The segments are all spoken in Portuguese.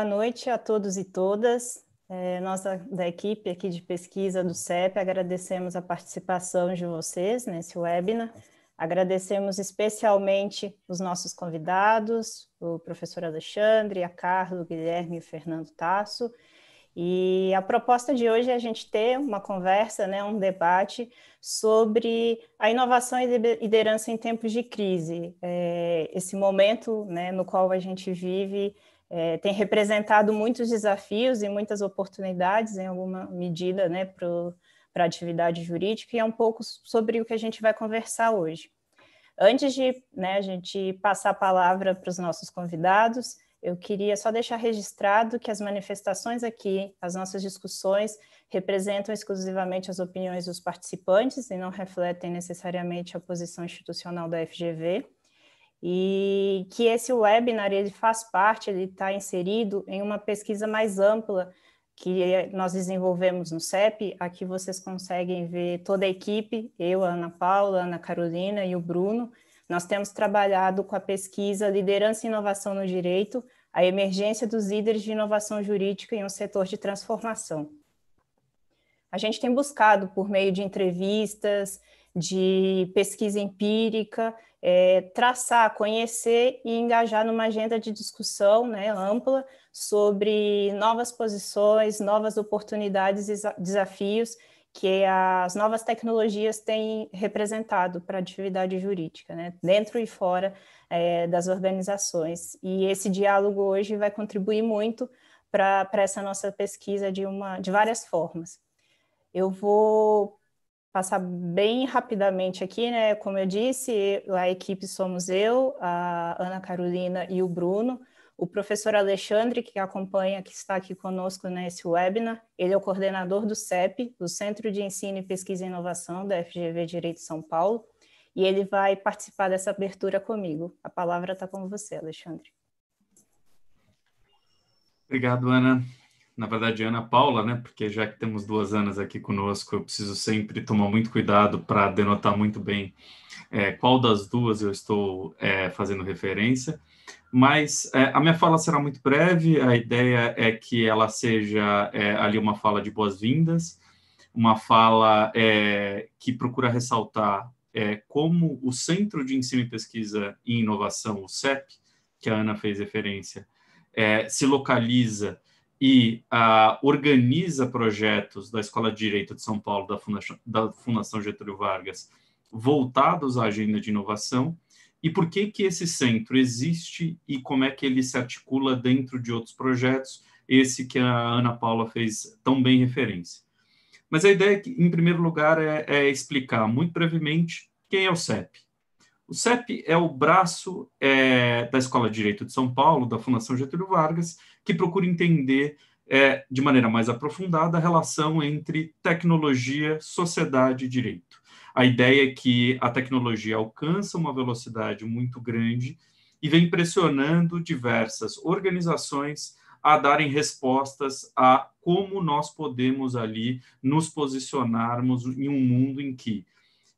Boa noite a todos e todas. É, nós da equipe aqui de pesquisa do CEP agradecemos a participação de vocês nesse webinar. Agradecemos especialmente os nossos convidados, o professor Alexandre, a Carla, o Guilherme e o Fernando Tasso. E a proposta de hoje é a gente ter uma conversa, né, um debate sobre a inovação e liderança em tempos de crise, é, esse momento né, no qual a gente vive é, tem representado muitos desafios e muitas oportunidades, em alguma medida, né, para a atividade jurídica, e é um pouco sobre o que a gente vai conversar hoje. Antes de né, a gente passar a palavra para os nossos convidados, eu queria só deixar registrado que as manifestações aqui, as nossas discussões, representam exclusivamente as opiniões dos participantes e não refletem necessariamente a posição institucional da FGV e que esse webinar ele faz parte, ele está inserido em uma pesquisa mais ampla que nós desenvolvemos no CEP. Aqui vocês conseguem ver toda a equipe, eu, a Ana Paula, a Ana Carolina e o Bruno. Nós temos trabalhado com a pesquisa Liderança e Inovação no Direito, a emergência dos líderes de inovação jurídica em um setor de transformação. A gente tem buscado, por meio de entrevistas, de pesquisa empírica, é, traçar, conhecer e engajar numa agenda de discussão né, ampla sobre novas posições, novas oportunidades e desafios que as novas tecnologias têm representado para a atividade jurídica, né, dentro e fora é, das organizações. E esse diálogo hoje vai contribuir muito para essa nossa pesquisa de, uma, de várias formas. Eu vou passar bem rapidamente aqui, né? Como eu disse, a equipe somos eu, a Ana Carolina e o Bruno. O professor Alexandre, que acompanha, que está aqui conosco nesse webinar, ele é o coordenador do CEP, do Centro de Ensino e Pesquisa e Inovação da FGV Direito São Paulo, e ele vai participar dessa abertura comigo. A palavra está com você, Alexandre. Obrigado, Ana na verdade, Ana Paula, né? Porque já que temos duas Anas aqui conosco, eu preciso sempre tomar muito cuidado para denotar muito bem é, qual das duas eu estou é, fazendo referência. Mas é, a minha fala será muito breve. A ideia é que ela seja é, ali uma fala de boas-vindas, uma fala é, que procura ressaltar é, como o Centro de Ensino e Pesquisa e Inovação, o CEP, que a Ana fez referência, se localiza e ah, organiza projetos da Escola de Direito de São Paulo, da Fundação, da Fundação Getúlio Vargas, voltados à agenda de inovação, e por que, que esse centro existe e como é que ele se articula dentro de outros projetos, esse que a Ana Paula fez tão bem referência. Mas a ideia, é que, em primeiro lugar, é, é explicar muito brevemente quem é o CEP. O CEP é o braço é, da Escola de Direito de São Paulo, da Fundação Getúlio Vargas, que procura entender é, de maneira mais aprofundada a relação entre tecnologia, sociedade e direito. A ideia é que a tecnologia alcança uma velocidade muito grande e vem pressionando diversas organizações a darem respostas a como nós podemos ali nos posicionarmos em um mundo em que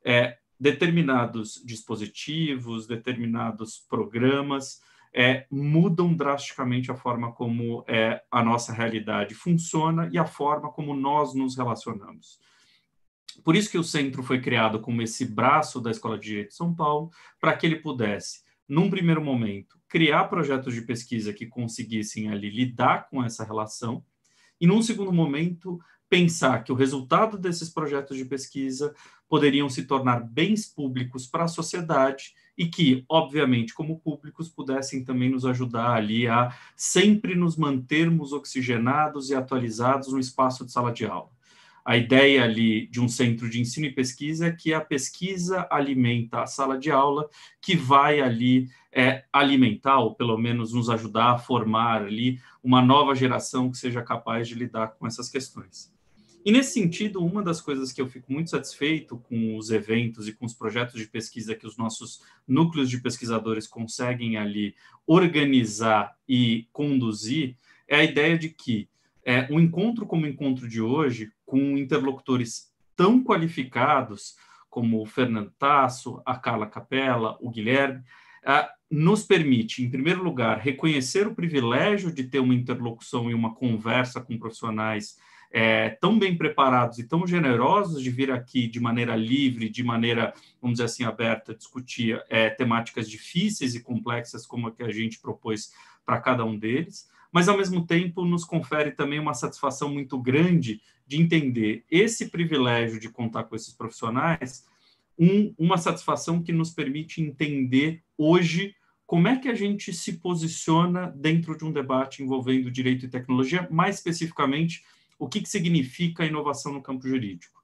é, determinados dispositivos, determinados programas é, mudam drasticamente a forma como é, a nossa realidade funciona e a forma como nós nos relacionamos. Por isso que o centro foi criado como esse braço da Escola de Direito de São Paulo, para que ele pudesse, num primeiro momento, criar projetos de pesquisa que conseguissem ali lidar com essa relação, e num segundo momento, pensar que o resultado desses projetos de pesquisa poderiam se tornar bens públicos para a sociedade e que, obviamente, como públicos, pudessem também nos ajudar ali a sempre nos mantermos oxigenados e atualizados no espaço de sala de aula. A ideia ali de um centro de ensino e pesquisa é que a pesquisa alimenta a sala de aula, que vai ali é, alimentar, ou pelo menos nos ajudar a formar ali uma nova geração que seja capaz de lidar com essas questões. E nesse sentido, uma das coisas que eu fico muito satisfeito com os eventos e com os projetos de pesquisa que os nossos núcleos de pesquisadores conseguem ali organizar e conduzir é a ideia de que é, um encontro como o encontro de hoje, com interlocutores tão qualificados como o Fernando Tasso, a Carla Capella, o Guilherme, é, nos permite, em primeiro lugar, reconhecer o privilégio de ter uma interlocução e uma conversa com profissionais é, tão bem preparados e tão generosos de vir aqui de maneira livre, de maneira, vamos dizer assim, aberta, discutir é, temáticas difíceis e complexas como a que a gente propôs para cada um deles, mas ao mesmo tempo nos confere também uma satisfação muito grande de entender esse privilégio de contar com esses profissionais, um, uma satisfação que nos permite entender hoje como é que a gente se posiciona dentro de um debate envolvendo direito e tecnologia, mais especificamente o que, que significa inovação no campo jurídico.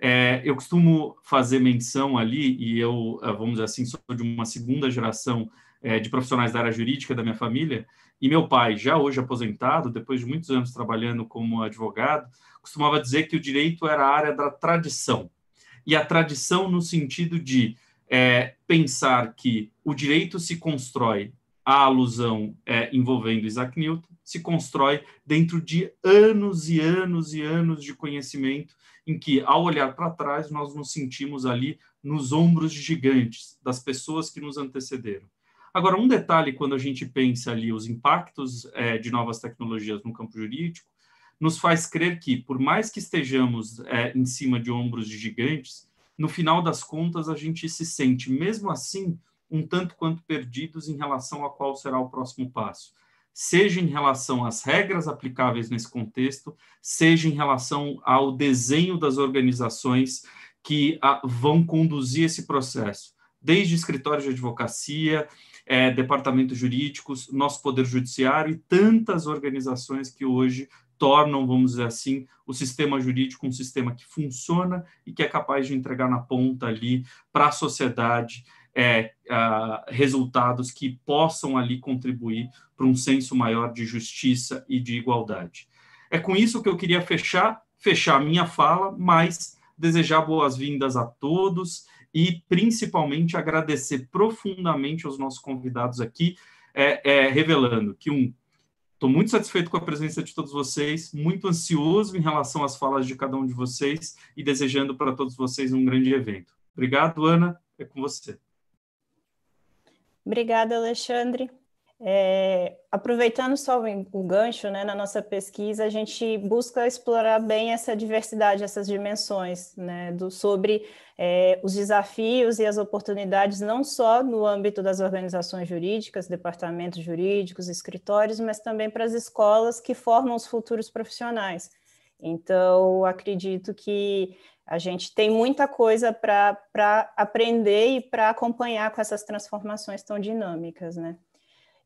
É, eu costumo fazer menção ali, e eu, é, vamos dizer assim, sou de uma segunda geração é, de profissionais da área jurídica da minha família, e meu pai, já hoje aposentado, depois de muitos anos trabalhando como advogado, costumava dizer que o direito era a área da tradição. E a tradição no sentido de é, pensar que o direito se constrói a alusão é, envolvendo Isaac Newton, se constrói dentro de anos e anos e anos de conhecimento, em que, ao olhar para trás, nós nos sentimos ali nos ombros gigantes das pessoas que nos antecederam. Agora, um detalhe quando a gente pensa ali os impactos é, de novas tecnologias no campo jurídico, nos faz crer que, por mais que estejamos é, em cima de ombros de gigantes, no final das contas a gente se sente, mesmo assim, um tanto quanto perdidos em relação a qual será o próximo passo seja em relação às regras aplicáveis nesse contexto, seja em relação ao desenho das organizações que a, ah, vão conduzir esse processo, desde escritórios de advocacia, é, departamentos jurídicos, nosso poder judiciário e tantas organizações que hoje tornam, vamos dizer assim, o sistema jurídico um sistema que funciona e que é capaz de entregar na ponta ali para a sociedade é, uh, resultados que possam ali contribuir para um senso maior de justiça e de igualdade. É com isso que eu queria fechar, fechar a minha fala, mas desejar boas-vindas a todos e principalmente agradecer profundamente aos nossos convidados aqui, é, é, revelando que um Estou muito satisfeito com a presença de todos vocês, muito ansioso em relação às falas de cada um de vocês e desejando para todos vocês um grande evento. Obrigado, Ana. É com você. Obrigada, Alexandre. É, aproveitando só o gancho, né, na nossa pesquisa, a gente busca explorar bem essa diversidade, essas dimensões, né, do, sobre é, os desafios e as oportunidades, não só no âmbito das organizações jurídicas, departamentos jurídicos, escritórios, mas também para as escolas que formam os futuros profissionais. Então, acredito que a gente tem muita coisa para aprender e para acompanhar com essas transformações tão dinâmicas, né?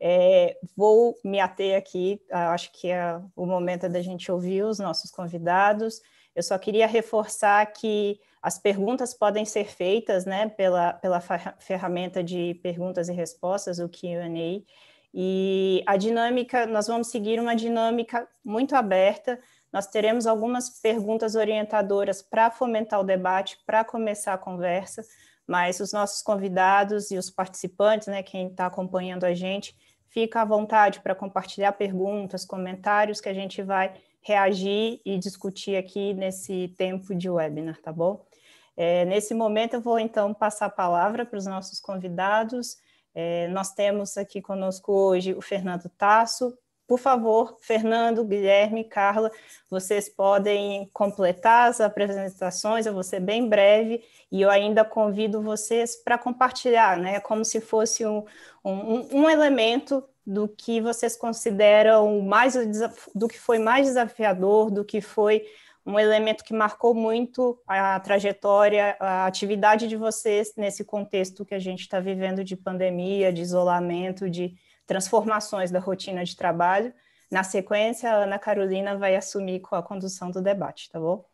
É, vou me ater aqui, ah, acho que é o momento da gente ouvir os nossos convidados. Eu só queria reforçar que as perguntas podem ser feitas né, pela, pela ferramenta de perguntas e respostas, o QA, e a dinâmica, nós vamos seguir uma dinâmica muito aberta, nós teremos algumas perguntas orientadoras para fomentar o debate, para começar a conversa, mas os nossos convidados e os participantes, né, quem está acompanhando a gente, fica à vontade para compartilhar perguntas, comentários que a gente vai reagir e discutir aqui nesse tempo de webinar, tá bom? É, nesse momento, eu vou então passar a palavra para os nossos convidados. É, nós temos aqui conosco hoje o Fernando Tasso, por favor, Fernando, Guilherme, Carla, vocês podem completar as apresentações, eu vou ser bem breve e eu ainda convido vocês para compartilhar, né? É como se fosse um, um, um elemento do que vocês consideram mais do que foi mais desafiador, do que foi um elemento que marcou muito a trajetória, a atividade de vocês nesse contexto que a gente está vivendo de pandemia, de isolamento, de transformações da rotina de trabalho. Na sequência, a Ana Carolina vai assumir com a condução do debate, tá bom?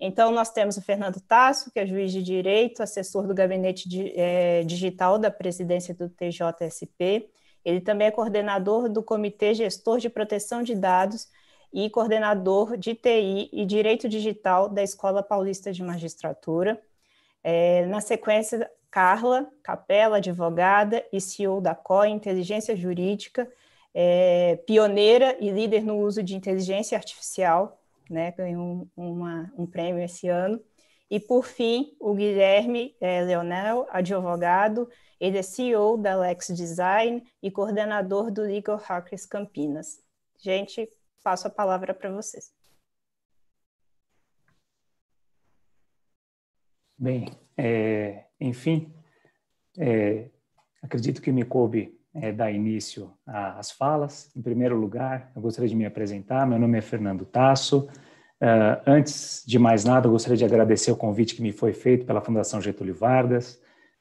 Então, nós temos o Fernando Tasso, que é juiz de direito, assessor do gabinete de, eh, digital da presidência do TJSP. Ele também é coordenador do Comitê Gestor de Proteção de Dados e coordenador de TI e Direito Digital da Escola Paulista de Magistratura. É, na sequência, Carla Capela, advogada e CEO da COI Inteligência Jurídica, é, pioneira e líder no uso de inteligência artificial, né, ganhou uma, um prêmio esse ano. E, por fim, o Guilherme é, Leonel, advogado, ele é CEO da Lex Design e coordenador do Legal Hackers Campinas. Gente, passo a palavra para vocês. Bem, é, enfim, é, acredito que me coube é, dar início às falas. Em primeiro lugar, eu gostaria de me apresentar. Meu nome é Fernando Tasso. Uh, antes de mais nada, eu gostaria de agradecer o convite que me foi feito pela Fundação Getúlio Vargas,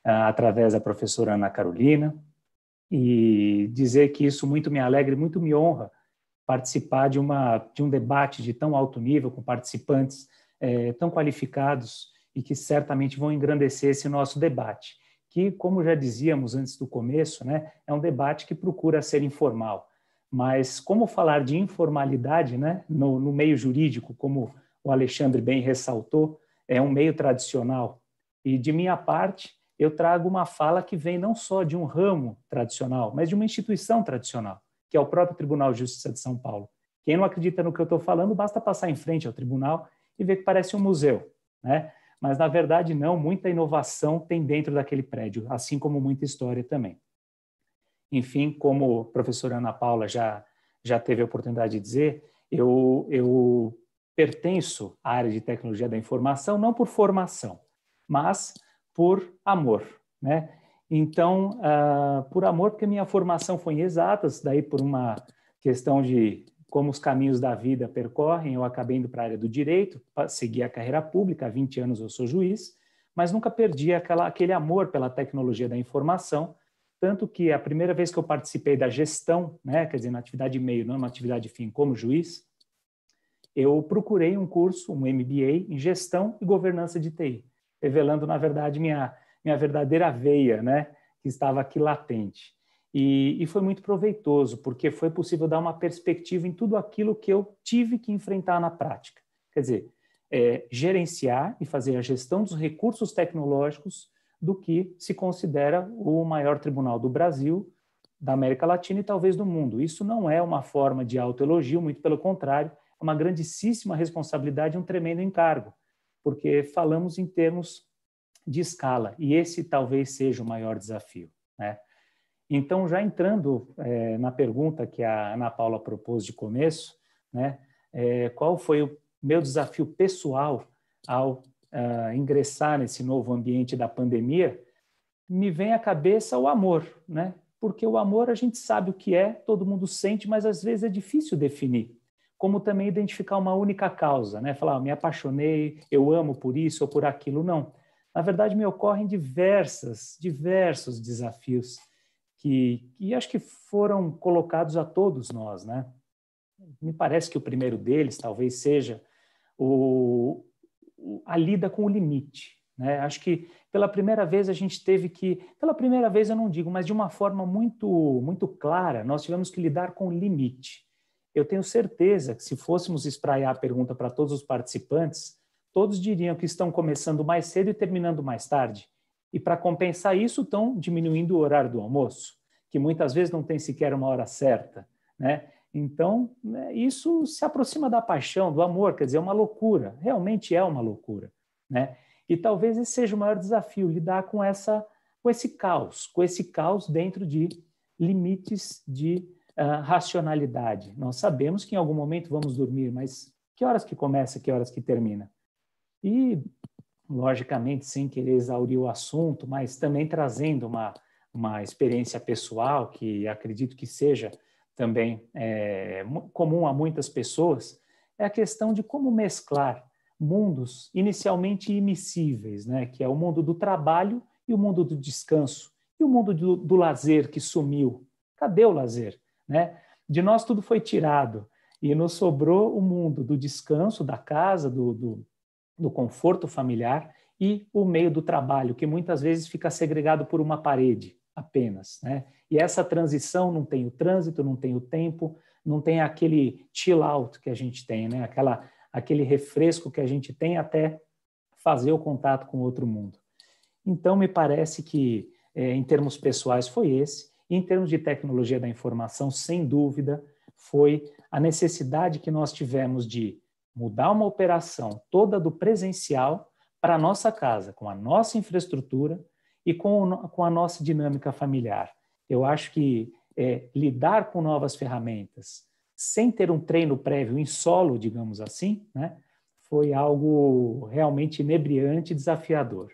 uh, através da professora Ana Carolina, e dizer que isso muito me alegra e muito me honra participar de, uma, de um debate de tão alto nível, com participantes eh, tão qualificados e que certamente vão engrandecer esse nosso debate, que, como já dizíamos antes do começo, né, é um debate que procura ser informal. Mas como falar de informalidade né, no, no meio jurídico, como o Alexandre bem ressaltou, é um meio tradicional. E de minha parte, eu trago uma fala que vem não só de um ramo tradicional, mas de uma instituição tradicional, que é o próprio Tribunal de Justiça de São Paulo. Quem não acredita no que eu estou falando, basta passar em frente ao tribunal e ver que parece um museu. Né? Mas, na verdade, não, muita inovação tem dentro daquele prédio, assim como muita história também. Enfim, como a professora Ana Paula já, já teve a oportunidade de dizer, eu, eu pertenço à área de tecnologia da informação, não por formação, mas por amor. Né? Então, uh, por amor, porque minha formação foi em exatas, daí por uma questão de como os caminhos da vida percorrem, eu acabei indo para a área do direito, segui a carreira pública, há 20 anos eu sou juiz, mas nunca perdi aquela, aquele amor pela tecnologia da informação, tanto que a primeira vez que eu participei da gestão, né, quer dizer, na atividade meio, não na é atividade fim, como juiz, eu procurei um curso, um MBA em gestão e governança de TI, revelando, na verdade, minha, minha verdadeira veia, né, que estava aqui latente. E, e, foi muito proveitoso, porque foi possível dar uma perspectiva em tudo aquilo que eu tive que enfrentar na prática. Quer dizer, é, gerenciar e fazer a gestão dos recursos tecnológicos do que se considera o maior tribunal do Brasil, da América Latina e talvez do mundo. Isso não é uma forma de autoelogio, muito pelo contrário, é uma grandíssima responsabilidade e um tremendo encargo, porque falamos em termos de escala, e esse talvez seja o maior desafio. Né? Então, já entrando é, na pergunta que a Ana Paula propôs de começo, né, é, qual foi o meu desafio pessoal ao uh, ingressar nesse novo ambiente da pandemia? Me vem à cabeça o amor, né? Porque o amor a gente sabe o que é, todo mundo sente, mas às vezes é difícil definir. Como também identificar uma única causa, né? Falar, ah, me apaixonei, eu amo por isso ou por aquilo, não. Na verdade, me ocorrem diversas, diversos desafios que, que acho que foram colocados a todos nós, né? Me parece que o primeiro deles talvez seja o, a lida com o limite, né? Acho que pela primeira vez a gente teve que, pela primeira vez eu não digo, mas de uma forma muito muito clara, nós tivemos que lidar com o limite. Eu tenho certeza que se fôssemos espraiar a pergunta para todos os participantes, todos diriam que estão começando mais cedo e terminando mais tarde. E para compensar isso, estão diminuindo o horário do almoço, que muitas vezes não tem sequer uma hora certa, né? Então, né, isso se aproxima da paixão, do amor, quer dizer, é uma loucura, realmente é uma loucura, né? E talvez esse seja o maior desafio, lidar com essa com esse caos, com esse caos dentro de limites de uh, racionalidade. Nós sabemos que em algum momento vamos dormir, mas que horas que começa, que horas que termina? E logicamente sem querer exaurir o assunto, mas também trazendo uma, uma experiência pessoal que acredito que seja também é, comum a muitas pessoas, é a questão de como mesclar mundos inicialmente imissíveis, né? que é o mundo do trabalho e o mundo do descanso, e o mundo do, do lazer que sumiu. Cadê o lazer? Né? De nós tudo foi tirado e nos sobrou o mundo do descanso, da casa, do, do do conforto familiar e o meio do trabalho, que muitas vezes fica segregado por uma parede apenas. Né? E essa transição não tem o trânsito, não tem o tempo, não tem aquele chill out que a gente tem, né? Aquela, aquele refresco que a gente tem até fazer o contato com outro mundo. Então, me parece que, é, em termos pessoais, foi esse. E em termos de tecnologia da informação, sem dúvida, foi a necessidade que nós tivemos de mudar uma operação toda do presencial para a nossa casa, com a nossa infraestrutura e com, o, com a nossa dinâmica familiar. Eu acho que é, lidar com novas ferramentas sem ter um treino prévio em solo, digamos assim, né, foi algo realmente inebriante e desafiador.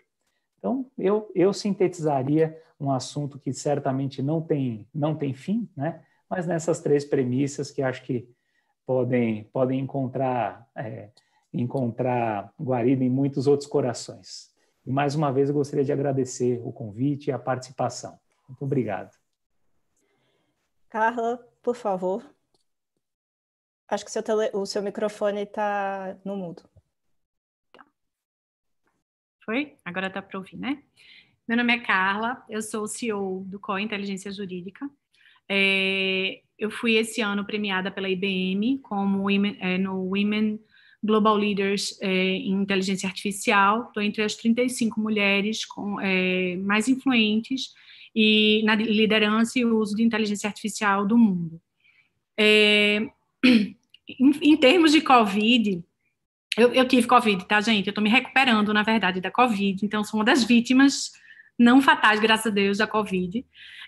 Então, eu, eu sintetizaria um assunto que certamente não tem, não tem fim, né, mas nessas três premissas que acho que podem, podem encontrar, é, encontrar guarida em muitos outros corações. E mais uma vez eu gostaria de agradecer o convite e a participação. Muito obrigado. Carla, por favor. Acho que seu tele... o seu microfone está no mudo. Foi? Agora está para ouvir, né? Meu nome é Carla, eu sou CEO do COI Inteligência Jurídica. É, eu fui esse ano premiada pela IBM como women, é, no Women Global Leaders é, em Inteligência Artificial. Estou entre as 35 mulheres com, é, mais influentes e na liderança e uso de inteligência artificial do mundo. É, em, em, termos de Covid, eu, eu tive Covid, tá, gente? Eu estou me recuperando, na verdade, da Covid, então sou uma das vítimas não fatais, graças a Deus, da Covid.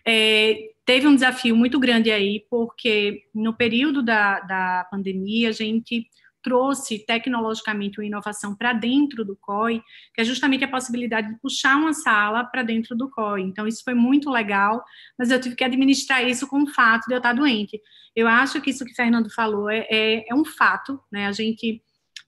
É, teve um desafio muito grande aí, porque no período da, da pandemia a gente trouxe tecnologicamente uma inovação para dentro do COI, que é justamente a possibilidade de puxar uma sala para dentro do COI. Então, isso foi muito legal, mas eu tive que administrar isso com o fato de eu estar doente. Eu acho que isso que o Fernando falou é, é, é um fato, né? A gente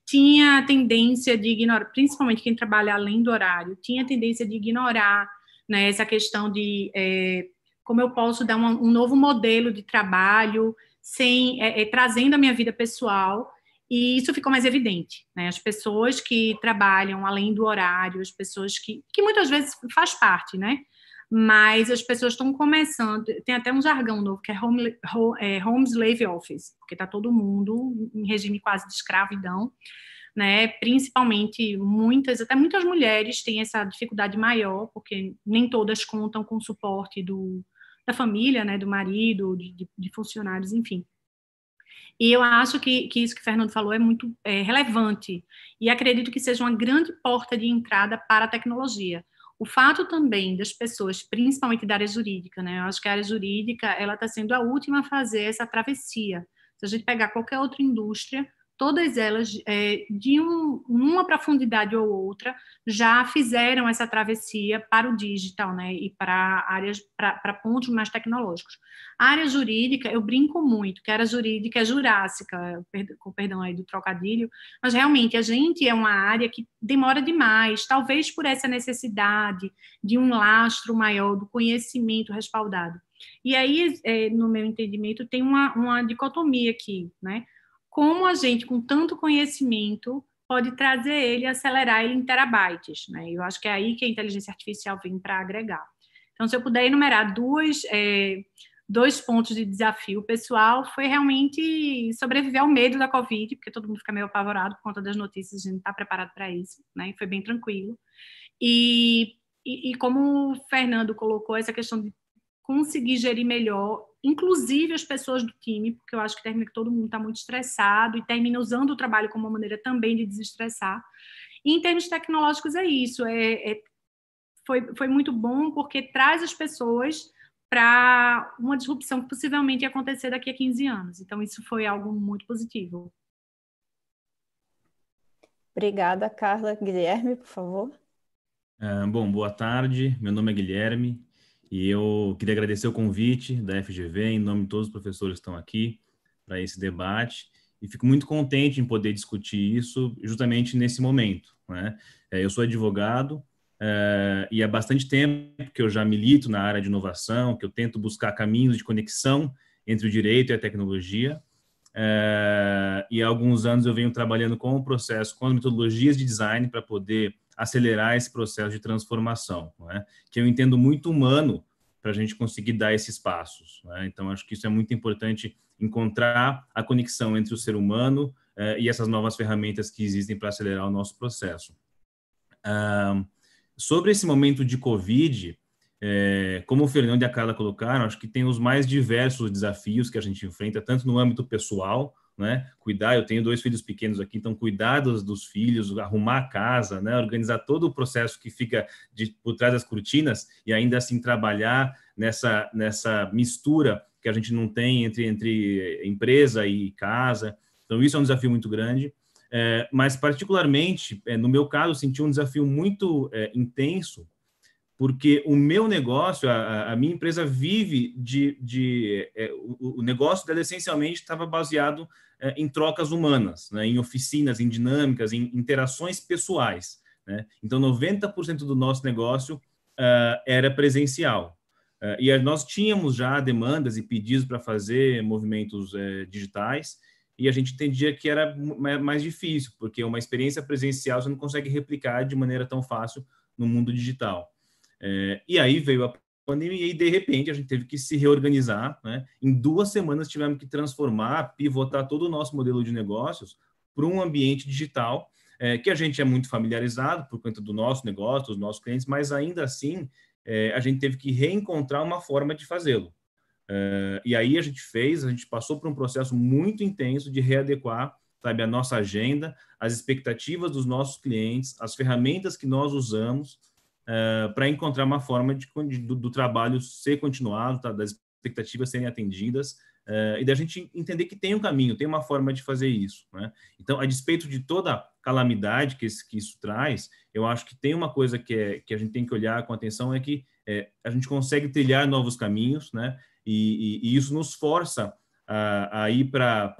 tinha a tendência de ignorar, principalmente quem trabalha além do horário, tinha a tendência de ignorar né, essa questão de. É, como eu posso dar uma, um novo modelo de trabalho, sem é, é, trazendo a minha vida pessoal. E isso ficou mais evidente, né? As pessoas que trabalham além do horário, as pessoas que, que muitas vezes faz parte, né? Mas as pessoas estão começando, tem até um jargão novo que é home, é, home slave office, porque está todo mundo em regime quase de escravidão, né? Principalmente muitas, até muitas mulheres têm essa dificuldade maior, porque nem todas contam com o suporte do, da família, né, do marido, de, de funcionários, enfim. E eu acho que, que isso que o Fernando falou é muito é, relevante e acredito que seja uma grande porta de entrada para a tecnologia. O fato também das pessoas, principalmente da área jurídica, né? Eu acho que a área jurídica ela está sendo a última a fazer essa travessia. Se a gente pegar qualquer outra indústria, todas elas, é, de um, uma profundidade ou outra, já fizeram essa travessia para o digital, né? E para áreas, para pontos mais tecnológicos. A área jurídica, eu brinco muito, que a área jurídica é jurássica, com perdão aí do trocadilho, mas realmente a gente é uma área que demora demais, talvez por essa necessidade de um lastro maior do conhecimento respaldado. E aí, é, no meu entendimento, tem uma, uma dicotomia aqui, né? como a gente, com tanto conhecimento, pode trazer ele, e acelerar ele em terabytes. Né? Eu acho que é aí que a inteligência artificial vem para agregar. Então, se eu puder enumerar duas, é, dois pontos de desafio pessoal, foi realmente sobreviver ao medo da Covid, porque todo mundo fica meio apavorado por conta das notícias, a gente não está preparado para isso, né? e foi bem tranquilo. E, e, e como o Fernando colocou, essa questão de conseguir gerir melhor inclusive as pessoas do time, porque eu acho que termina que todo mundo está muito estressado e termina usando o trabalho como uma maneira também de desestressar. E em termos tecnológicos é isso, é, é foi, foi muito bom porque traz as pessoas para uma disrupção que possivelmente ia acontecer daqui a 15 anos. Então, isso foi algo muito positivo. Obrigada, Carla. Guilherme, por favor. Uh, bom, boa tarde. Meu nome é Guilherme, e eu queria agradecer o convite da FGV, em nome de todos os professores que estão aqui, para esse debate. E fico muito contente em poder discutir isso justamente nesse momento. Né? É, eu sou advogado é, e há bastante tempo que eu já milito na área de inovação, que eu tento buscar caminhos de conexão entre o direito e a tecnologia. É, e há alguns anos eu venho trabalhando com o processo, com as metodologias de design para poder acelerar esse processo de transformação, né? que eu entendo muito humano para a gente conseguir dar esses passos. Né? Então, acho que isso é muito importante encontrar a conexão entre o ser humano eh, e essas novas ferramentas que existem para acelerar o nosso processo. sobre esse momento de Covid, eh, como o Fernando e a Carla colocaram, acho que tem os mais diversos desafios que a gente enfrenta, tanto no âmbito pessoal, né? Cuidar, eu tenho dois filhos pequenos aqui, então cuidar dos, dos filhos, arrumar a casa, né? Organizar todo o processo que fica de, por trás das cortinas e ainda assim trabalhar nessa nessa mistura que a gente não tem entre entre empresa e casa. Então isso é um desafio muito grande. É, mas particularmente é, no meu caso senti um desafio muito é, intenso porque o meu negócio, a, a minha empresa vive de, de é, o, o, negócio dela essencialmente estava baseado eh, em trocas humanas, né, em oficinas, em dinâmicas, em interações pessoais. Né? Então, 90% do nosso negócio uh, era presencial. Uh, e nós tínhamos já demandas e pedidos para fazer movimentos uh, digitais, e a gente entendia que era mais difícil, porque uma experiência presencial você não consegue replicar de maneira tão fácil no mundo digital. e aí veio a pandemia e de repente a gente teve que se reorganizar, né? Em duas semanas tivemos que transformar, pivotar todo o nosso modelo de negócios para um ambiente digital é, que a gente é muito familiarizado por conta do nosso negócio, dos nossos clientes, mas ainda assim é, a gente teve que reencontrar uma forma de fazê-lo. É, e aí a gente fez, a gente passou por um processo muito intenso de readequar, sabe, a nossa agenda, as expectativas dos nossos clientes, as ferramentas que nós usamos uh, eh, para encontrar uma forma de, de do, do, trabalho ser continuado, tá? das expectativas serem atendidas uh, e da gente entender que tem um caminho, tem uma forma de fazer isso. Né? Então, a despeito de toda calamidade que, esse, que, isso traz, eu acho que tem uma coisa que, é, que a gente tem que olhar com atenção é que é, a gente consegue trilhar novos caminhos, né? e, e, e isso nos força a, a ir para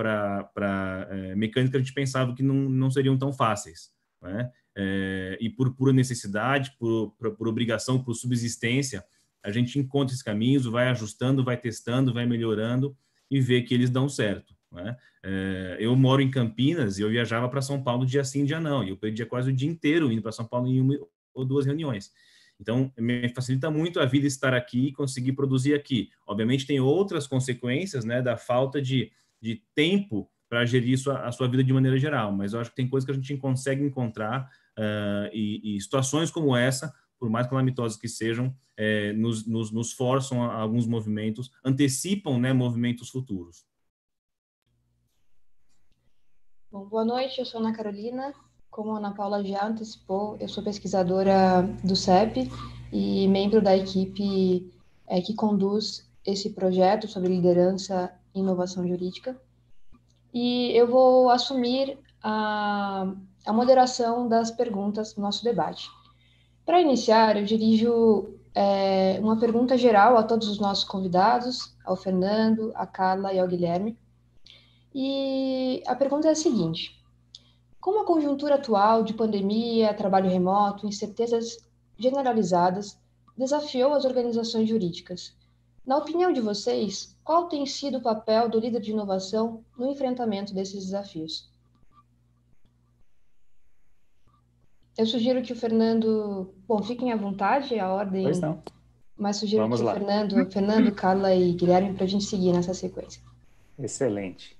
é, mecânicas que a gente pensava que não, não seriam tão fáceis. Né? é, e por pura necessidade, por, por, por, obrigação, por subsistência, a gente encontra esses caminhos, vai ajustando, vai testando, vai melhorando e vê que eles dão certo. Né? É, eu moro em Campinas e eu viajava para São Paulo dia sim, dia não, e eu perdia quase o dia inteiro indo para São Paulo em uma ou duas reuniões. Então, me facilita muito a vida estar aqui e conseguir produzir aqui. Obviamente, tem outras consequências né, da falta de, de tempo para gerir sua, a sua vida de maneira geral, mas eu acho que tem coisas que a gente consegue encontrar uh, e, e, situações como essa, por mais calamitosas que sejam, é, nos, nos, nos, forçam a, a alguns movimentos, antecipam né, movimentos futuros. Bom, boa noite, eu sou Ana Carolina. Como a Ana Paula já antecipou, eu sou pesquisadora do CEP e membro da equipe é, que conduz esse projeto sobre liderança e inovação jurídica. E eu vou assumir a a moderação das perguntas do nosso debate. Para iniciar, eu dirijo é, uma pergunta geral a todos os nossos convidados, ao Fernando, a Carla e ao Guilherme. E a pergunta é a seguinte: como a conjuntura atual de pandemia, trabalho remoto, incertezas generalizadas desafiou as organizações jurídicas? Na opinião de vocês, qual tem sido o papel do líder de inovação no enfrentamento desses desafios? Eu sugiro que o Fernando. Bom, fiquem à vontade, a ordem. Pois não. Mas sugiro Vamos que lá. o Fernando, Fernando, Carla e Guilherme para a gente seguir nessa sequência. Excelente.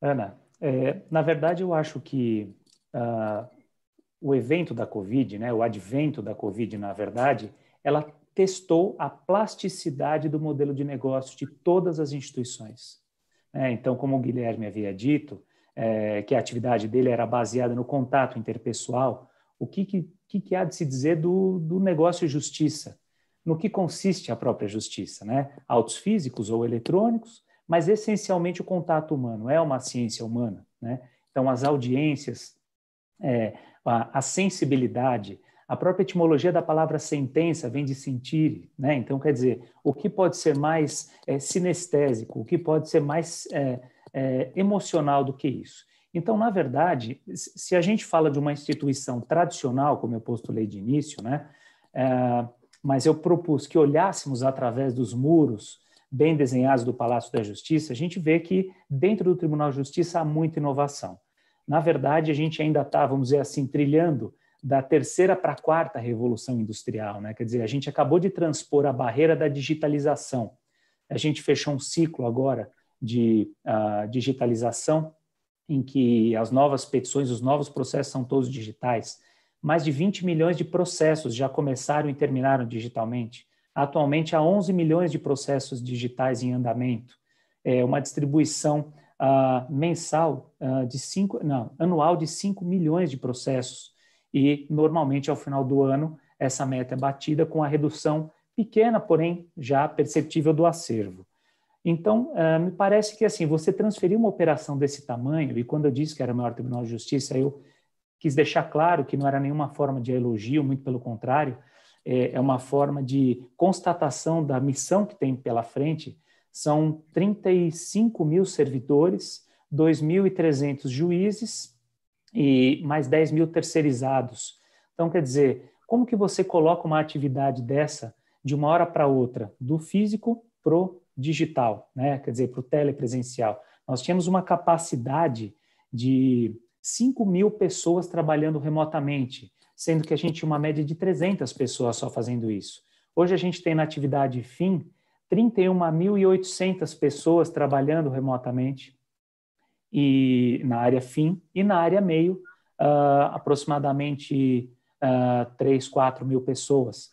Ana, é, na verdade eu acho que uh, o evento da Covid, né, o advento da Covid, na verdade, ela testou a plasticidade do modelo de negócio de todas as instituições. É, então, como o Guilherme havia dito, é, que a atividade dele era baseada no contato interpessoal, o que, que, que, há de se dizer do, do negócio justiça? No que consiste a própria justiça? Né? Autos físicos ou eletrônicos, mas essencialmente o contato humano, é uma ciência humana. Né? Então, as audiências, é, a, a sensibilidade, a própria etimologia da palavra sentença vem de sentir, né? Então, quer dizer, o que pode ser mais é, sinestésico, o que pode ser mais é, é, emocional do que isso. Então, na verdade, se a gente fala de uma instituição tradicional, como eu postulei de início, né, é, mas eu propus que olhássemos através dos muros bem desenhados do Palácio da Justiça, a gente vê que dentro do Tribunal de Justiça há muita inovação. Na verdade, a gente ainda está, vamos dizer assim, trilhando da terceira para a quarta revolução industrial, né? Quer dizer, a gente acabou de transpor a barreira da digitalização. A gente fechou um ciclo agora de uh, digitalização, em que as novas petições, os novos processos são todos digitais. Mais de 20 milhões de processos já começaram e terminaram digitalmente. Atualmente há 11 milhões de processos digitais em andamento. É uma distribuição uh, mensal uh, de cinco, não, anual de 5 milhões de processos. E normalmente ao final do ano essa meta é batida com a redução pequena, porém já perceptível do acervo. Então, eh, me parece que assim, você transferir uma operação desse tamanho, e quando eu disse que era o maior tribunal de justiça, eu quis deixar claro que não era nenhuma forma de elogio, muito pelo contrário, eh, é uma forma de constatação da missão que tem pela frente. São 35 mil servidores, 2.300 juízes e mais 10 mil terceirizados. Então, quer dizer, como que você coloca uma atividade dessa de uma hora para outra, do físico para o digital, né? quer dizer, para o telepresencial. Nós tínhamos uma capacidade de 5 mil pessoas trabalhando remotamente, sendo que a gente tinha uma média de 300 pessoas só fazendo isso. Hoje a gente tem na atividade fim 31.800 pessoas trabalhando remotamente e na área fim e na área meio uh, aproximadamente uh, 3, 4 mil pessoas.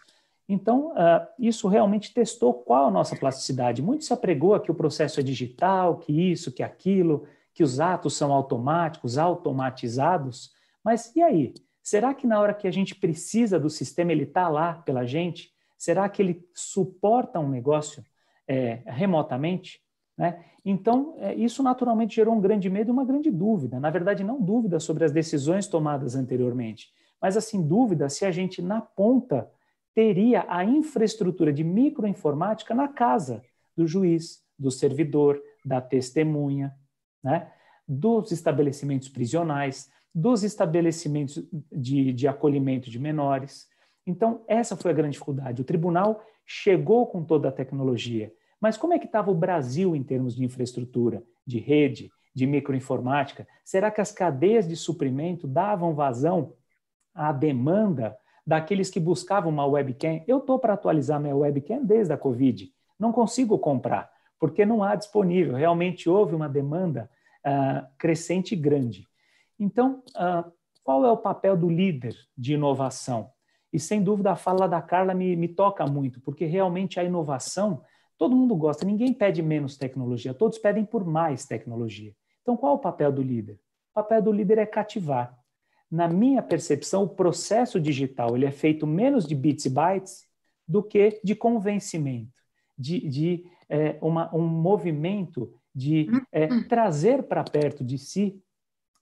Então, uh, isso realmente testou qual a nossa plasticidade. Muito se apregou a que o processo é digital, que isso, que aquilo, que os atos são automáticos, automatizados. Mas e aí? Será que na hora que a gente precisa do sistema, ele está lá pela gente? Será que ele suporta um negócio é, remotamente? Né? Então, é, isso naturalmente gerou um grande medo e uma grande dúvida. Na verdade, não dúvida sobre as decisões tomadas anteriormente, mas assim, dúvida se a gente, na ponta, teria a infraestrutura de microinformática na casa do juiz, do servidor, da testemunha, né? dos estabelecimentos prisionais, dos estabelecimentos de, de acolhimento de menores. Então, essa foi a grande dificuldade. O tribunal chegou com toda a tecnologia, mas como é que estava o Brasil em termos de infraestrutura, de rede, de microinformática? Será que as cadeias de suprimento davam vazão à demanda daqueles que buscavam uma webcam. Eu estou para atualizar minha webcam desde a Covid, não consigo comprar, porque não há disponível. Realmente houve uma demanda uh, crescente grande. Então, uh, qual é o papel do líder de inovação? E sem dúvida a fala da Carla me, me toca muito, porque realmente a inovação, todo mundo gosta, ninguém pede menos tecnologia, todos pedem por mais tecnologia. Então, qual é o papel do líder? O papel do líder é cativar na minha percepção, o processo digital ele é feito menos de bits e bytes do que de convencimento, de, de é, uma, um movimento de é, uhum. trazer para perto de si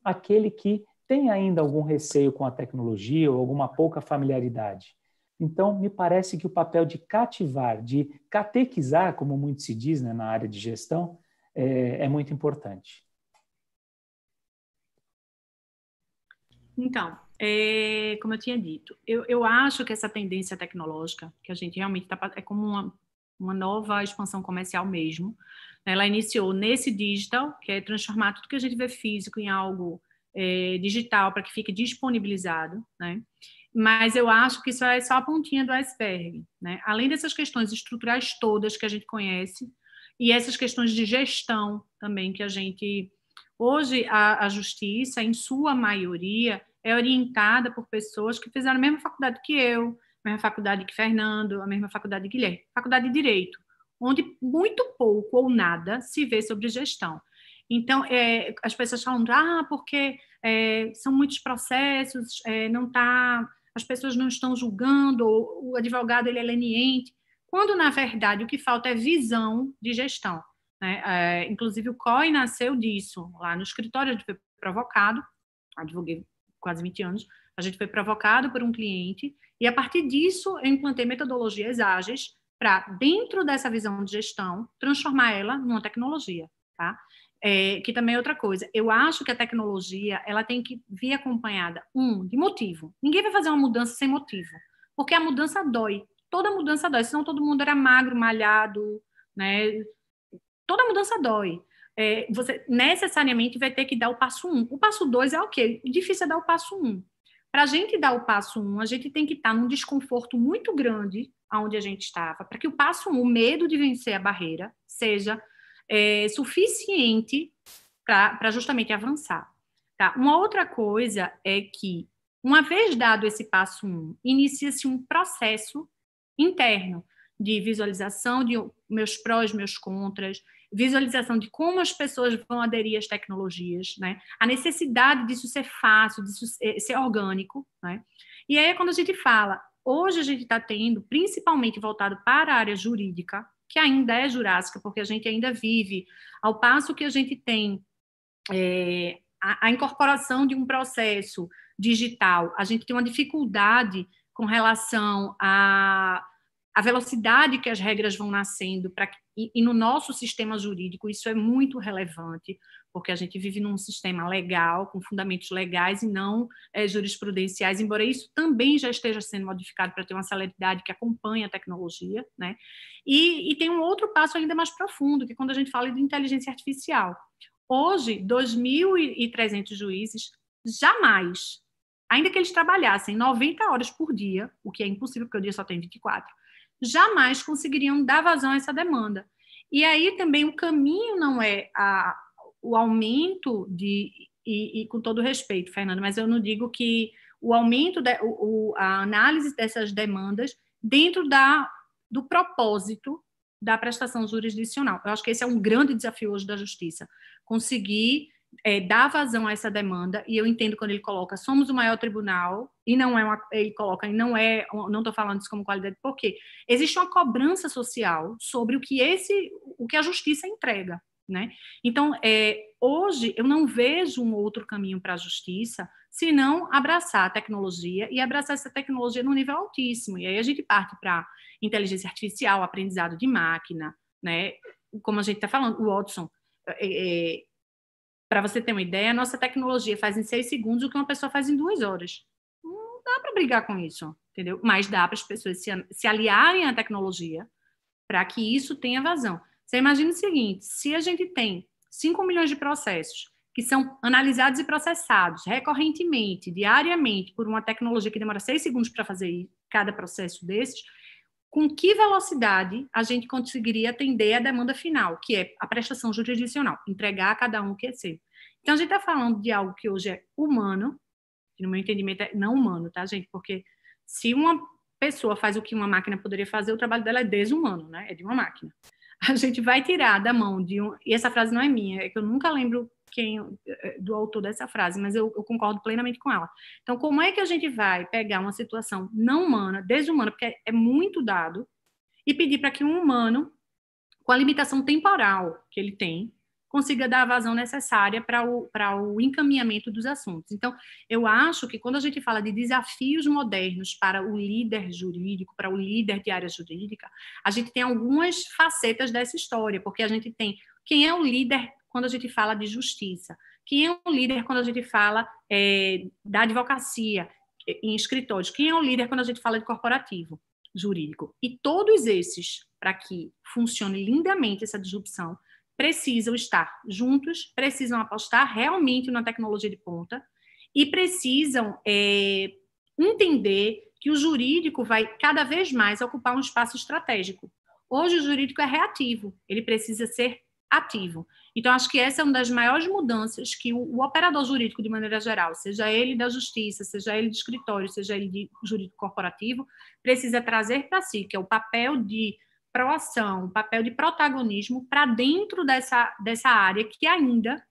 aquele que tem ainda algum receio com a tecnologia ou alguma pouca familiaridade. Então, me parece que o papel de cativar, de catequizar, como muito se diz né, na área de gestão, é, é muito importante. Então, é, como eu tinha dito, eu, eu, acho que essa tendência tecnológica, que a gente realmente está. É como uma, uma nova expansão comercial mesmo. Né? Ela iniciou nesse digital, que é transformar tudo que a gente vê físico em algo é, digital para que fique disponibilizado, né? Mas eu acho que isso é só a pontinha do iceberg, né? Além dessas questões estruturais todas que a gente conhece e essas questões de gestão também que a gente Hoje, a, a justiça, em sua maioria, é orientada por pessoas que fizeram a mesma faculdade que eu, a mesma faculdade que Fernando, a mesma faculdade que Guilherme, faculdade de Direito, onde muito pouco ou nada se vê sobre gestão. Então, é, as pessoas falam, ah, porque é, são muitos processos, é, não tá, as pessoas não estão julgando, ou, o advogado ele é leniente, quando, na verdade, o que falta é visão de gestão. Né? É, inclusive, o COI nasceu disso. Lá no escritório, a gente foi provocado, advoguei quase 20 anos, a gente foi provocado por um cliente, e a partir disso, eu implantei metodologias ágeis para, dentro dessa visão de gestão, transformar ela numa tecnologia. Tá? É, que também é outra coisa. Eu acho que a tecnologia ela tem que vir acompanhada, um, de motivo. Ninguém vai fazer uma mudança sem motivo, porque a mudança dói. Toda mudança dói, senão todo mundo era magro, malhado, né? Toda mudança dói. É, você necessariamente vai ter que dar o passo um. O passo dois é o quê? difícil é dar o passo um. Para a gente dar o passo um, a gente tem que estar tá num desconforto muito grande aonde a gente estava, para que o passo um, o medo de vencer a barreira, seja é, suficiente para justamente avançar. Tá? Uma outra coisa é que, uma vez dado esse passo um, inicia-se um processo interno de visualização de meus prós, meus contras, visualização de como as pessoas vão aderir às tecnologias, né? A necessidade disso ser fácil, disso eh, ser orgânico, né? E aí é quando a gente fala, hoje a gente está tendo, principalmente voltado para a área jurídica, que ainda é jurássica, porque a gente ainda vive, ao passo que a gente tem é, a, a incorporação de um processo digital, a gente tem uma dificuldade com relação a a velocidade que as regras vão nascendo, e, e, no nosso sistema jurídico isso é muito relevante, porque a gente vive num sistema legal, com fundamentos legais e não é, eh, jurisprudenciais, embora isso também já esteja sendo modificado para ter uma celeridade que acompanha a tecnologia. Né? E, e tem um outro passo ainda mais profundo, que é quando a gente fala de inteligência artificial. Hoje, 2.300 juízes jamais ainda que eles trabalhassem 90 horas por dia, o que é impossível porque o dia só tem 24, jamais conseguiriam dar vazão a essa demanda. E aí também o caminho não é a, o aumento de. E, e com todo respeito, Fernando, mas eu não digo que o aumento, de, o, a análise dessas demandas dentro da, do propósito da prestação jurisdicional. Eu acho que esse é um grande desafio hoje da justiça, conseguir é, dá vazão a essa demanda, e eu entendo quando ele coloca somos o maior tribunal, e não é uma, ele coloca, e não é, não estou falando isso como qualidade, porque existe uma cobrança social sobre o que esse, o que a justiça entrega. Né? Então, é, hoje eu não vejo um outro caminho para a justiça senão abraçar a tecnologia e abraçar essa tecnologia no nível altíssimo. E aí a gente parte para inteligência artificial, aprendizado de máquina, né? como a gente está falando, o Watson. É, é para você ter uma ideia, a nossa tecnologia faz em seis segundos o que uma pessoa faz em duas horas. Não dá para brigar com isso, entendeu? Mas dá para as pessoas se, se aliarem à tecnologia para que isso tenha vazão. Você imagina o seguinte: se a gente tem 5 milhões de processos que são analisados e processados recorrentemente, diariamente, por uma tecnologia que demora seis segundos para fazer cada processo desses, com que velocidade a gente conseguiria atender a demanda final, que é a prestação jurisdicional, entregar a cada um o que é seu. Então, a gente está falando de algo que hoje é humano, que no meu entendimento é não humano, tá, gente? Porque se uma pessoa faz o que uma máquina poderia fazer, o trabalho dela é desumano, né? É de uma máquina. A gente vai tirar da mão de um. E essa frase não é minha, é que eu nunca lembro quem eh, eh, do autor dessa frase, mas eu, eu, concordo plenamente com ela. Então, como é que a gente vai pegar uma situação não humana, desumana, porque é, é muito dado, e pedir para que um humano, com a limitação temporal que ele tem, consiga dar a vazão necessária para o, o encaminhamento dos assuntos. Então, eu acho que quando a gente fala de desafios modernos para o líder jurídico, para o líder de área jurídica, a gente tem algumas facetas dessa história, porque a gente tem quem é o líder quando a gente fala de justiça. Quem é um líder quando a gente fala é, da advocacia é, em escritórios? Quem é um líder quando a gente fala de corporativo jurídico? E todos esses, para que funcione lindamente essa disrupção, precisam estar juntos, precisam apostar realmente na tecnologia de ponta e precisam é, entender que o jurídico vai cada vez mais ocupar um espaço estratégico. Hoje o jurídico é reativo, ele precisa ser ativo. Então, acho que essa é uma das maiores mudanças que o, o, operador jurídico, de maneira geral, seja ele da justiça, seja ele de escritório, seja ele de jurídico corporativo, precisa trazer para si, que é o papel de proação, o papel de protagonismo para dentro dessa, dessa área que ainda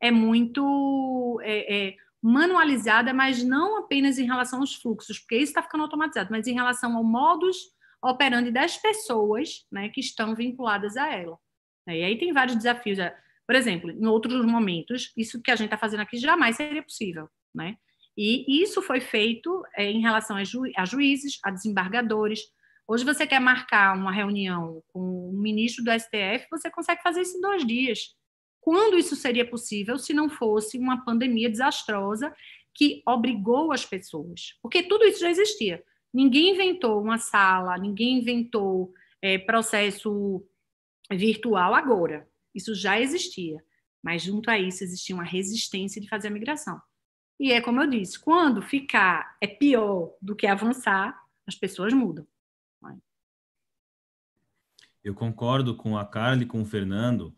é muito é, é, manualizada, mas não apenas em relação aos fluxos, porque isso está ficando automatizado, mas em relação ao modus operandi das pessoas né, que estão vinculadas a ela. E aí tem vários desafios é, por exemplo, em outros momentos, isso que a gente está fazendo aqui jamais seria possível, né? E isso foi feito é, em relação a, ju a juízes, a desembargadores. Hoje você quer marcar uma reunião com o ministro do STF, você consegue fazer isso em dois dias. Quando isso seria possível se não fosse uma pandemia desastrosa que obrigou as pessoas? Porque tudo isso já existia. Ninguém inventou uma sala, ninguém inventou é, processo virtual agora. Isso já existia, mas junto a isso existia uma resistência de fazer a migração. E é como eu disse, quando ficar é pior do que avançar, as pessoas mudam. É? Eu concordo com a Carla e com o Fernando.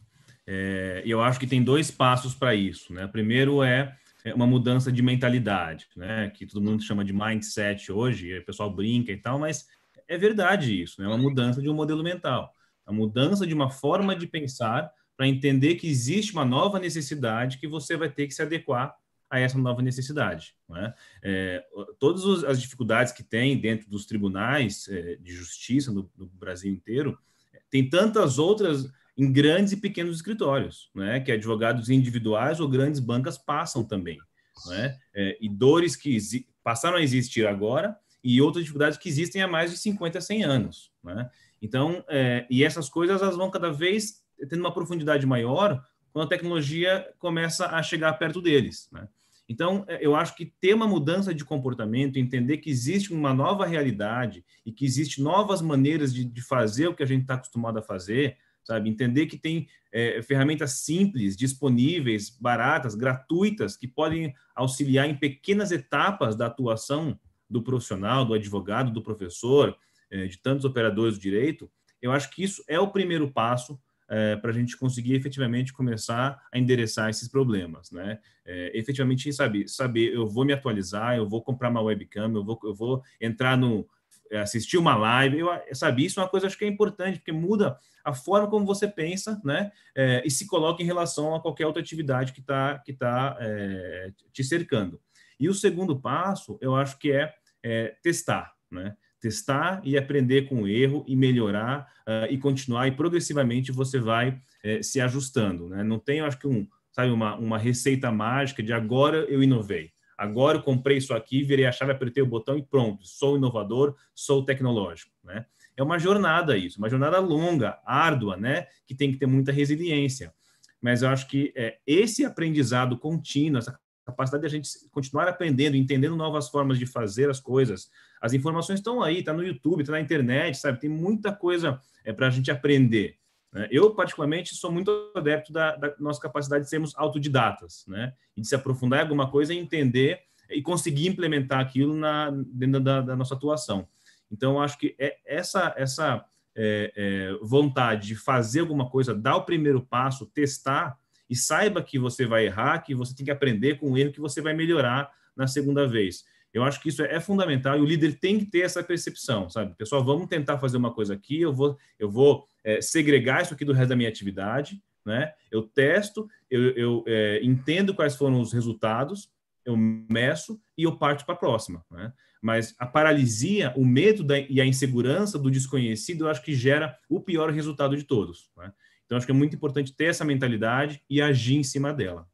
É, eu acho que tem dois passos para isso. Né? Primeiro é, é uma mudança de mentalidade, né? que todo mundo chama de mindset hoje, o pessoal brinca e tal, mas é verdade isso, né? É uma mudança de um modelo mental, a mudança de uma forma de pensar para entender que existe uma nova necessidade que você vai ter que se adequar a essa nova necessidade. Né? É, todas as dificuldades que tem dentro dos tribunais é, de justiça no, no, Brasil inteiro, tem tantas outras em grandes e pequenos escritórios, né? que advogados individuais ou grandes bancas passam também. Né? É, e dores que passaram a existir agora e outras dificuldades que existem há mais de 50, 100 anos. Né? Então, é, e essas coisas elas vão cada vez tendo uma profundidade maior quando a tecnologia começa a chegar perto deles. Né? Então, é, eu acho que ter uma mudança de comportamento, entender que existe uma nova realidade e que existem novas maneiras de, de fazer o que a gente está acostumado a fazer, sabe? Entender que tem é, ferramentas simples, disponíveis, baratas, gratuitas, que podem auxiliar em pequenas etapas da atuação do profissional, do advogado, do professor, é, de tantos operadores do direito. Eu acho que isso é o primeiro passo é, eh, para a gente conseguir efetivamente começar a endereçar esses problemas, né? É, efetivamente saber, saber, eu vou me atualizar, eu vou comprar uma webcam, eu vou, eu vou entrar no eh, assistir uma live, eu, sabe, isso é uma coisa acho que é importante, porque muda a forma como você pensa, né, é, e se coloca em relação a qualquer outra atividade que está que tá, te cercando. E o segundo passo, eu acho que é testar, né? testar e aprender com o erro e melhorar uh, e continuar e progressivamente você vai eh, se ajustando, né? Não tem, acho que um, sabe, uma, uma receita mágica de agora eu inovei, agora eu comprei isso aqui, virei a chave, apertei o botão e pronto, sou inovador, sou tecnológico, né? É uma jornada isso, uma jornada longa, árdua, né? Que tem que ter muita resiliência. Mas eu acho que é, esse aprendizado contínuo, essa capacidade de a gente continuar aprendendo, entendendo novas formas de fazer as coisas. As informações estão aí, está no YouTube, está na internet, sabe? Tem muita coisa é, para a gente aprender. Né? Eu, particularmente, sou muito adepto da, da, nossa capacidade de sermos autodidatas, né? E de se aprofundar em alguma coisa e entender e conseguir implementar aquilo na, dentro da, da nossa atuação. Então, acho que é essa, essa é, é, vontade de fazer alguma coisa, dar o primeiro passo, testar, e saiba que você vai errar, que você tem que aprender com o erro, que você vai melhorar na segunda vez. Eu acho que isso é fundamental e o líder tem que ter essa percepção, sabe? Pessoal, vamos tentar fazer uma coisa aqui, eu vou, eu vou é, segregar isso aqui do resto da minha atividade, né? Eu testo, eu, eu é, entendo quais foram os resultados, eu meço e eu parto para a próxima, né? Mas a paralisia, o medo da, e a insegurança do desconhecido, eu acho que gera o pior resultado de todos, né? Então, acho que é muito importante ter essa mentalidade e agir em cima dela.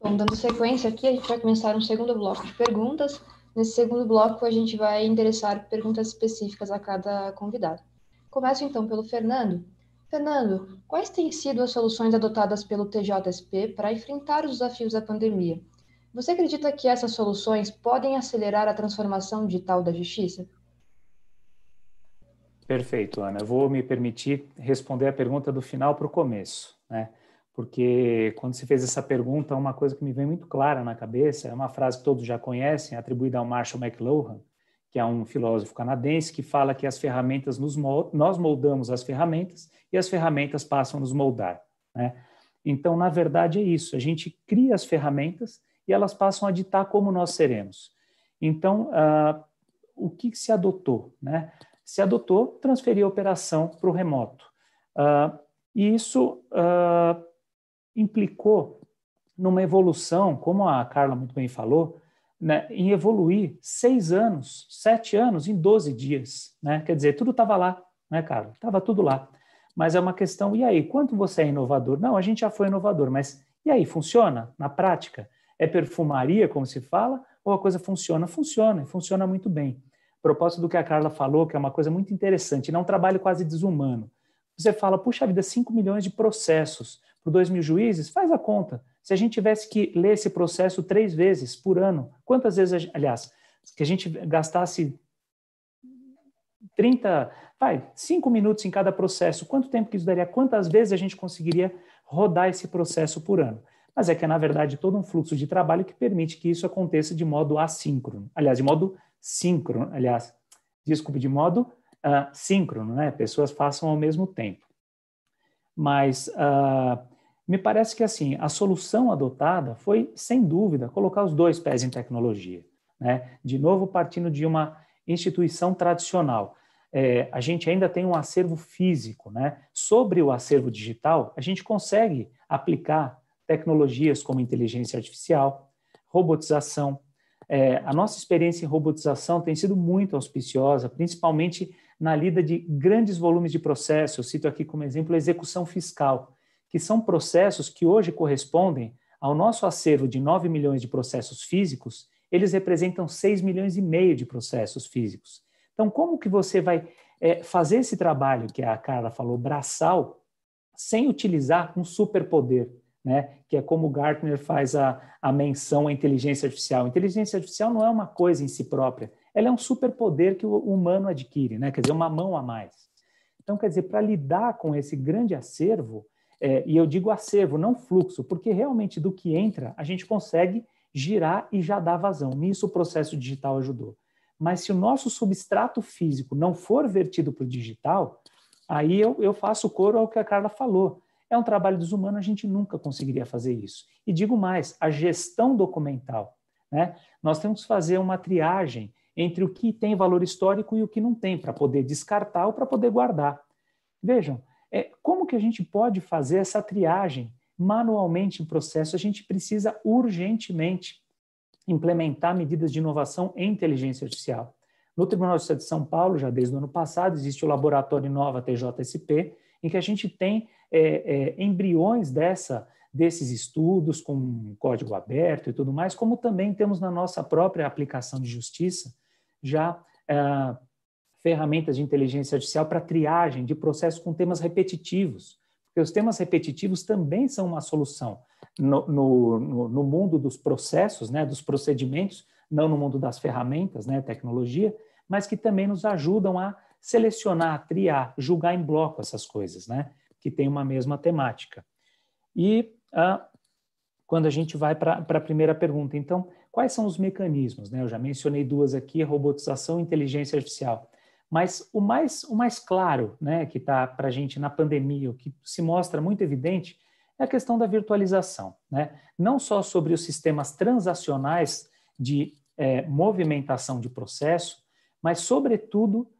Bom, dando sequência aqui, a gente vai começar um segundo bloco de perguntas. Nesse segundo bloco, a gente vai endereçar perguntas específicas a cada convidado. Começo então pelo Fernando. Fernando, quais têm sido as soluções adotadas pelo TJSP para enfrentar os desafios da pandemia? Você acredita que essas soluções podem acelerar a transformação digital da justiça? Perfeito, Ana. Vou me permitir responder a pergunta do final para o começo, né? Porque quando se fez essa pergunta, uma coisa que me vem muito clara na cabeça é uma frase que todos já conhecem, atribuída ao Marshall McLuhan, que é um filósofo canadense que fala que as ferramentas nos mold... nós moldamos as ferramentas e as ferramentas passam a nos moldar, né? Então, na verdade é isso, a gente cria as ferramentas e elas passam a ditar como nós seremos. Então, uh, o que, que se adotou, né? se adotou transferir a operação para o remoto. Uh, e isso uh, implicou numa evolução, como a Carla muito bem falou, né, em evoluir seis anos, sete anos em doze dias. Né? Quer dizer, tudo estava lá, né, Carla? Estava tudo lá. Mas é uma questão, e aí, quanto você é inovador? Não, a gente já foi inovador, mas e aí, funciona na prática? É perfumaria, como se fala, ou a coisa funciona? Funciona, e funciona muito bem propósito do que a Carla falou, que é uma coisa muito interessante, não é um trabalho quase desumano. Você fala, puxa vida, 5 milhões de processos por 2 mil juízes, faz a conta. Se a gente tivesse que ler esse processo três vezes por ano, quantas vezes, gente, aliás, que a gente gastasse 30, vai, 5 minutos em cada processo, quanto tempo que isso daria? Quantas vezes a gente conseguiria rodar esse processo por ano? Mas é que é, na verdade, todo um fluxo de trabalho que permite que isso aconteça de modo assíncrono, aliás, de modo síncrono, aliás, desculpe, de modo uh, síncrono, né? Pessoas façam ao mesmo tempo. Mas uh, me parece que assim a solução adotada foi, sem dúvida, colocar os dois pés em tecnologia, né? De novo, partindo de uma instituição tradicional. É, a gente ainda tem um acervo físico, né? Sobre o acervo digital, a gente consegue aplicar tecnologias como inteligência artificial, robotização, é, a nossa experiência em robotização tem sido muito auspiciosa, principalmente na lida de grandes volumes de processos. Eu cito aqui como exemplo a execução fiscal, que são processos que hoje correspondem ao nosso acervo de 9 milhões de processos físicos, eles representam 6 milhões e meio de processos físicos. Então, como que você vai é, fazer esse trabalho que a Carla falou, braçal, sem utilizar um superpoder? né? que é como o Gartner faz a, a menção à inteligência artificial. Inteligência artificial não é uma coisa em si própria, ela é um superpoder que o humano adquire, né? quer dizer, uma mão a mais. Então, quer dizer, para lidar com esse grande acervo, é, e eu digo acervo, não fluxo, porque realmente do que entra, a gente consegue girar e já dar vazão. Nisso o processo digital ajudou. Mas se o nosso substrato físico não for vertido para o digital, aí eu, eu faço coro ao que a Carla falou é um trabalho desumano, a gente nunca conseguiria fazer isso. E digo mais, a gestão documental. Né? Nós temos que fazer uma triagem entre o que tem valor histórico e o que não tem, para poder descartar ou para poder guardar. Vejam, é, como que a gente pode fazer essa triagem manualmente em processo? A gente precisa urgentemente implementar medidas de inovação em inteligência artificial. No Tribunal de Justiça de São Paulo, já desde o ano passado, existe o Laboratório Nova TJSP, em que a gente tem é, é, embriões dessa desses estudos com código aberto e tudo mais, como também temos na nossa própria aplicação de justiça já é, ferramentas de inteligência artificial para triagem de processos com temas repetitivos, porque os temas repetitivos também são uma solução no, no, no mundo dos processos, né, dos procedimentos, não no mundo das ferramentas, né, tecnologia, mas que também nos ajudam a selecionar, triar, julgar em bloco essas coisas, né? que tem uma mesma temática. E ah, quando a gente vai para a primeira pergunta, então, quais são os mecanismos? Né? Eu já mencionei duas aqui, robotização e inteligência artificial. Mas o mais, o mais claro né, que está para a gente na pandemia, o que se mostra muito evidente, é a questão da virtualização. Né? Não só sobre os sistemas transacionais de é, movimentação de processo, mas, sobretudo,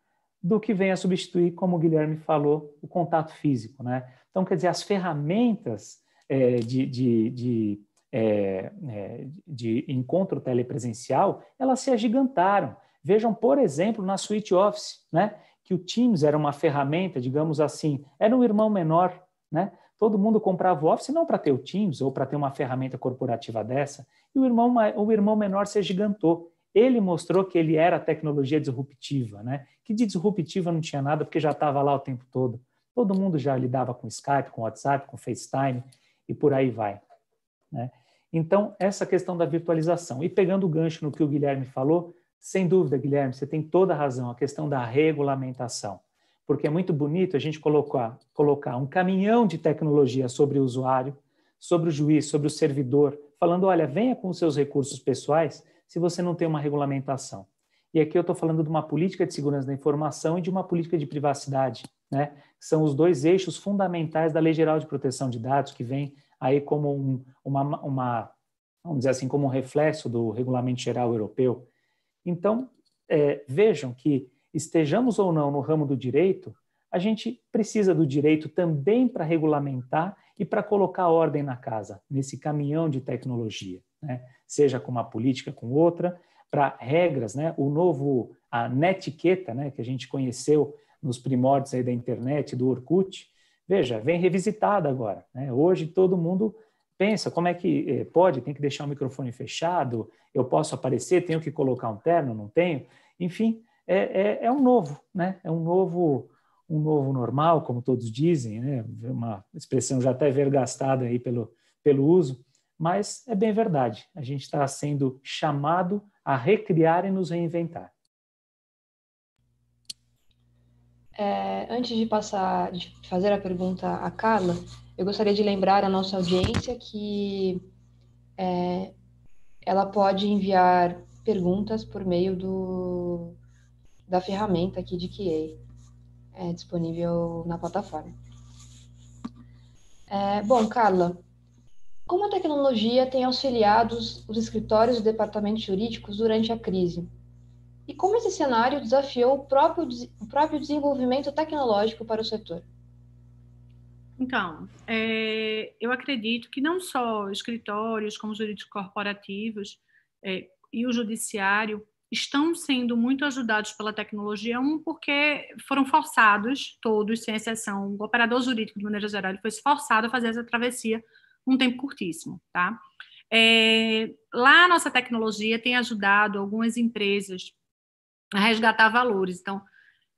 do que vem a substituir, como o Guilherme falou, o contato físico. Né? Então, quer dizer, as ferramentas é, de, de, de, é, é, de, encontro telepresencial, elas se agigantaram. Vejam, por exemplo, na Suite Office, né? que o Teams era uma ferramenta, digamos assim, era um irmão menor. Né? Todo mundo comprava o Office não para ter o Teams ou para ter uma ferramenta corporativa dessa, e o irmão, o irmão menor se agigantou ele mostrou que ele era tecnologia disruptiva, né? Que de disruptiva não tinha nada, porque já estava lá o tempo todo. Todo mundo já lidava com Skype, com WhatsApp, com FaceTime e por aí vai. Né? Então, essa questão da virtualização. E pegando o gancho no que o Guilherme falou, sem dúvida, Guilherme, você tem toda a razão, a questão da regulamentação. Porque é muito bonito a gente colocar, colocar um caminhão de tecnologia sobre o usuário, sobre o juiz, sobre o servidor, falando: olha, venha com os seus recursos pessoais, se você não tem uma regulamentação. E aqui eu estou falando de uma política de segurança da informação e de uma política de privacidade, né? São os dois eixos fundamentais da Lei Geral de Proteção de Dados, que vem aí como um, uma, uma, vamos dizer assim, como um reflexo do Regulamento Geral Europeu. Então, é, vejam que, estejamos ou não no ramo do direito, a gente precisa do direito também para regulamentar e para colocar ordem na casa, nesse caminhão de tecnologia né? seja com uma política, com outra, para regras, né? o novo, a netiqueta, né? que a gente conheceu nos primórdios aí da internet, do Orkut, veja, vem revisitada agora. Né? Hoje todo mundo pensa como é que eh, pode, tem que deixar o microfone fechado, eu posso aparecer, tenho que colocar um terno, não tenho. Enfim, é, é, é um novo, né? É um novo, um novo normal, como todos dizem, né? Uma expressão já até vergastada aí pelo, pelo uso mas é bem verdade. A gente está sendo chamado a recriar e nos reinventar. É, antes de passar, de fazer a pergunta à Carla, eu gostaria de lembrar a nossa audiência que é, ela pode enviar perguntas por meio do, da ferramenta aqui de QA, é, disponível na plataforma. É, bom, Carla, como a tecnologia tem auxiliado os escritórios e departamentos jurídicos durante a crise? E como esse cenário desafiou o próprio, o próprio desenvolvimento tecnológico para o setor? Então, é, eu acredito que não só escritórios, como jurídicos corporativos é, e o judiciário estão sendo muito ajudados pela tecnologia, um porque foram forçados, todos, sem exceção, o operador jurídico, de maneira geral, ele foi forçado a fazer essa travessia um tempo curtíssimo, tá? É, lá a nossa tecnologia tem ajudado algumas empresas a resgatar valores. Então,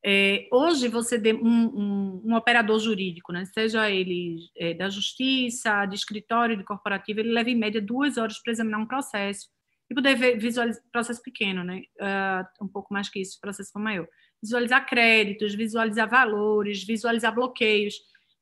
é, hoje você de, um, um, um, operador jurídico, né, seja ele é, da justiça, de escritório, de corporativo, ele leva em média duas horas para examinar um processo e poder ver, visualizar processo pequeno, né, uh, um pouco mais que isso, processo maior, visualizar créditos, visualizar valores, visualizar bloqueios.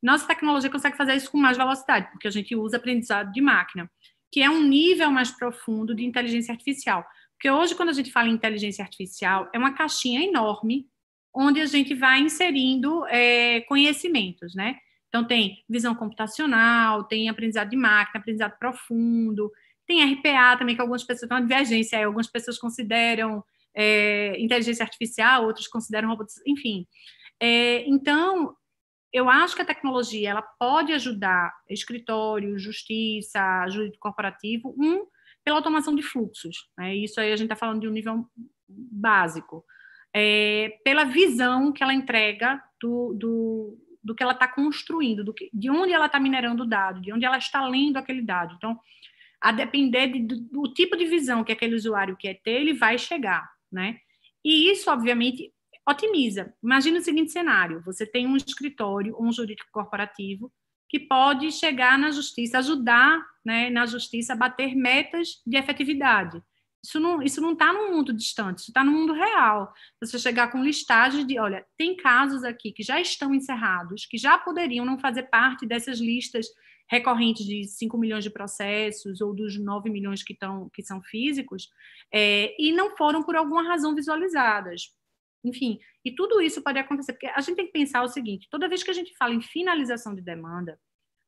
Nossa tecnologia consegue fazer isso com mais velocidade, porque a gente usa aprendizado de máquina, que é um nível mais profundo de inteligência artificial. Porque hoje, quando a gente fala em inteligência artificial, é uma caixinha enorme onde a gente vai inserindo é, conhecimentos, né? Então, tem visão computacional, tem aprendizado de máquina, aprendizado profundo, tem RPA também, que algumas pessoas têm uma divergência, aí algumas pessoas consideram é, inteligência artificial, outros consideram robôs, enfim. É, então, eu acho que a tecnologia ela pode ajudar escritório, justiça, jurídico corporativo, um, pela automação de fluxos. Né? Isso aí a gente está falando de um nível básico. É, pela visão que ela entrega do, do, do que ela está construindo, do que, de onde ela está minerando o dado, de onde ela está lendo aquele dado. Então, a depender de, do, do tipo de visão que aquele usuário quer ter, ele vai chegar, né? E isso, obviamente, otimiza. Imagina o seguinte cenário: você tem um escritório, um jurídico corporativo, que pode chegar na justiça, ajudar né, na justiça a bater metas de efetividade. Isso não está isso não tá num mundo distante, isso está no mundo real. Você chegar com listagem de, olha, tem casos aqui que já estão encerrados, que já poderiam não fazer parte dessas listas recorrentes de 5 milhões de processos ou dos 9 milhões que, tão, que são físicos, é, e não foram por alguma razão visualizadas enfim. E tudo isso pode acontecer, porque a gente tem que pensar o seguinte: toda vez que a gente fala em finalização de demanda,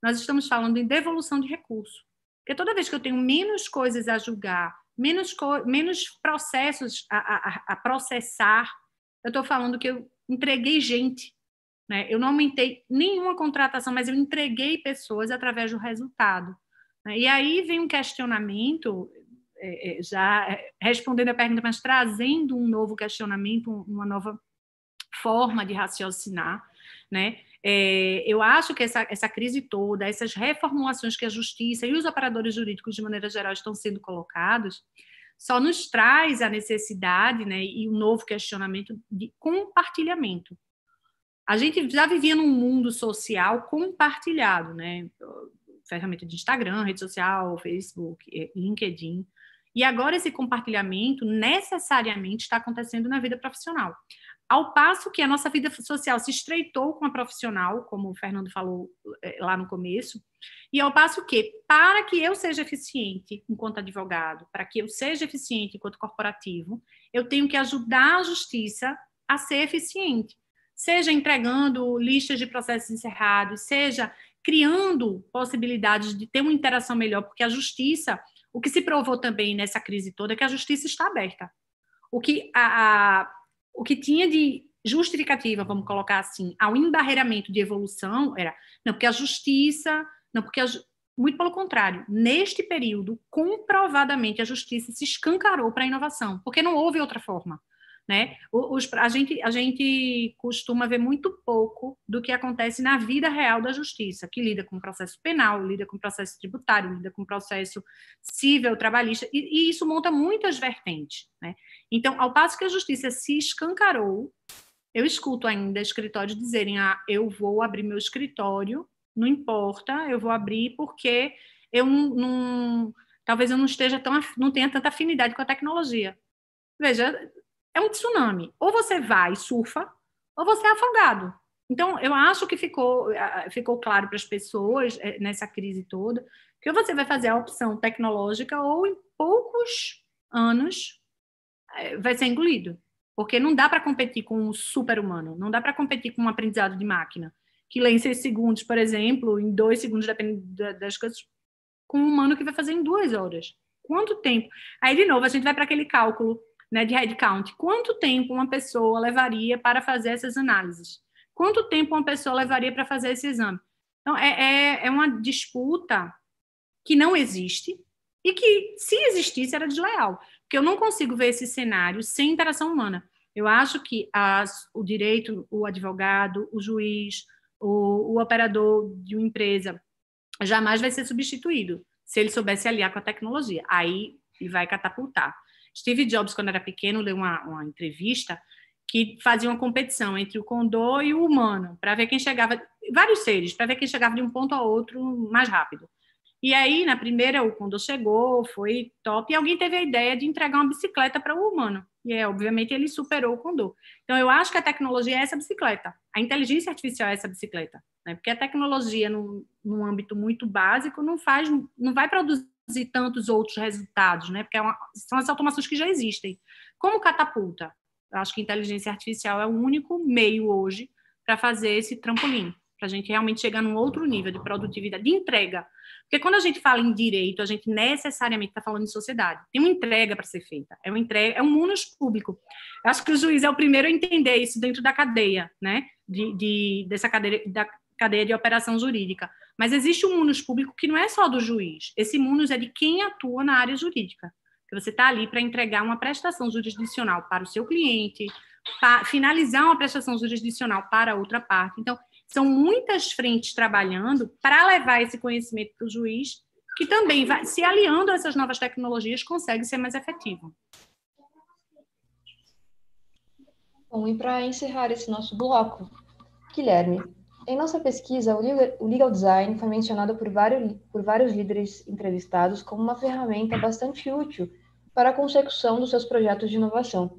nós estamos falando em devolução de recurso. Porque toda vez que eu tenho menos coisas a julgar, menos, menos processos a, a, a processar, eu estou falando que eu entreguei gente. Né? Eu não aumentei nenhuma contratação, mas eu entreguei pessoas através do resultado. Né? E aí vem um questionamento é, é, já é, respondendo a pergunta, mas trazendo um novo questionamento, uma nova forma de raciocinar, né? É, eu acho que essa, essa crise toda, essas reformulações que a justiça e os operadores jurídicos, de maneira geral, estão sendo colocados, só nos traz a necessidade né, e um novo questionamento de compartilhamento. A gente já vivia num mundo social compartilhado, né? ferramenta de Instagram, rede social, Facebook, LinkedIn, e agora esse compartilhamento necessariamente está acontecendo na vida profissional. Ao passo que a nossa vida social se estreitou com a profissional, como o Fernando falou eh, lá no começo, e ao passo que, para que eu seja eficiente enquanto advogado, para que eu seja eficiente enquanto corporativo, eu tenho que ajudar a justiça a ser eficiente, seja entregando listas de processos encerrados, seja criando possibilidades de ter uma interação melhor, porque a justiça o que se provou também nessa crise toda é que a justiça está aberta. O que, a, a o que tinha de justificativa, vamos colocar assim, ao embarreiramento de evolução era não porque a justiça, não porque a, muito pelo contrário, neste período comprovadamente a justiça se escancarou para a inovação, porque não houve outra forma. Né? Os, a, gente, a gente costuma ver muito pouco do que acontece na vida real da justiça, que lida com processo penal, lida com processo tributário, lida com processo civil, trabalhista, e, e isso monta muitas vertentes. Né? Então, ao passo que a justiça se escancarou, eu escuto ainda escritórios dizerem: ah, eu vou abrir meu escritório, não importa, eu vou abrir porque eu não, não talvez eu não esteja tão, não tenha tanta afinidade com a tecnologia. Veja, é um tsunami. Ou você vai e surfa, ou você é afogado. Então, eu acho que ficou, ficou claro para as pessoas, eh, nessa crise toda, que você vai fazer a opção tecnológica ou em poucos anos eh, vai ser engolido. Porque não dá para competir com um super-humano, não dá para competir com um aprendizado de máquina, que lê em seis segundos, por exemplo, em dois segundos, dependendo das coisas, com um humano que vai fazer em duas horas. Quanto tempo? Aí, de novo, a gente vai para aquele cálculo né, de headcount, quanto tempo uma pessoa levaria para fazer essas análises? Quanto tempo uma pessoa levaria para fazer esse exame? Então, é, é, é uma disputa que não existe e que, se existisse, era desleal, porque eu não consigo ver esse cenário sem interação humana. Eu acho que as, o direito, o advogado, o juiz, o, o, operador de uma empresa jamais vai ser substituído se ele soubesse aliar com a tecnologia. Aí ele vai catapultar. Steve Jobs, quando era pequeno, leu uma, uma entrevista que fazia uma competição entre o condor e o humano, para ver quem chegava, vários seres, para ver quem chegava de um ponto a outro mais rápido. E aí, na primeira, o condor chegou, foi top, e alguém teve a ideia de entregar uma bicicleta para o humano. E, é, obviamente, ele superou o condor. Então, eu acho que a tecnologia é essa bicicleta. A inteligência artificial é essa bicicleta. Né? Porque a tecnologia, num, num âmbito muito básico, não faz, não vai produzir e tantos outros resultados, né? Porque é uma, são as automações que já existem. Como catapulta? Eu acho que inteligência artificial é o único meio hoje para fazer esse trampolim, para a gente realmente chegar num outro nível de produtividade, de entrega. Porque quando a gente fala em direito, a gente necessariamente está falando em sociedade. Tem uma entrega para ser feita, é uma entrega, é um munus público. Eu acho que o juiz é o primeiro a entender isso dentro da cadeia, né? De, de dessa cadeia, da cadeia de operação jurídica. Mas existe um munus público que não é só do juiz. Esse munus é de quem atua na área jurídica. Que você está ali para entregar uma prestação jurisdicional para o seu cliente, para finalizar uma prestação jurisdicional para outra parte. Então, são muitas frentes trabalhando para levar esse conhecimento para o juiz, que também vai, se aliando a essas novas tecnologias, consegue ser mais efetivo. Bom, e para encerrar esse nosso bloco, Guilherme, em nossa pesquisa, o legal design foi mencionado por vários, por vários líderes entrevistados como uma ferramenta bastante útil para a consecução dos seus projetos de inovação.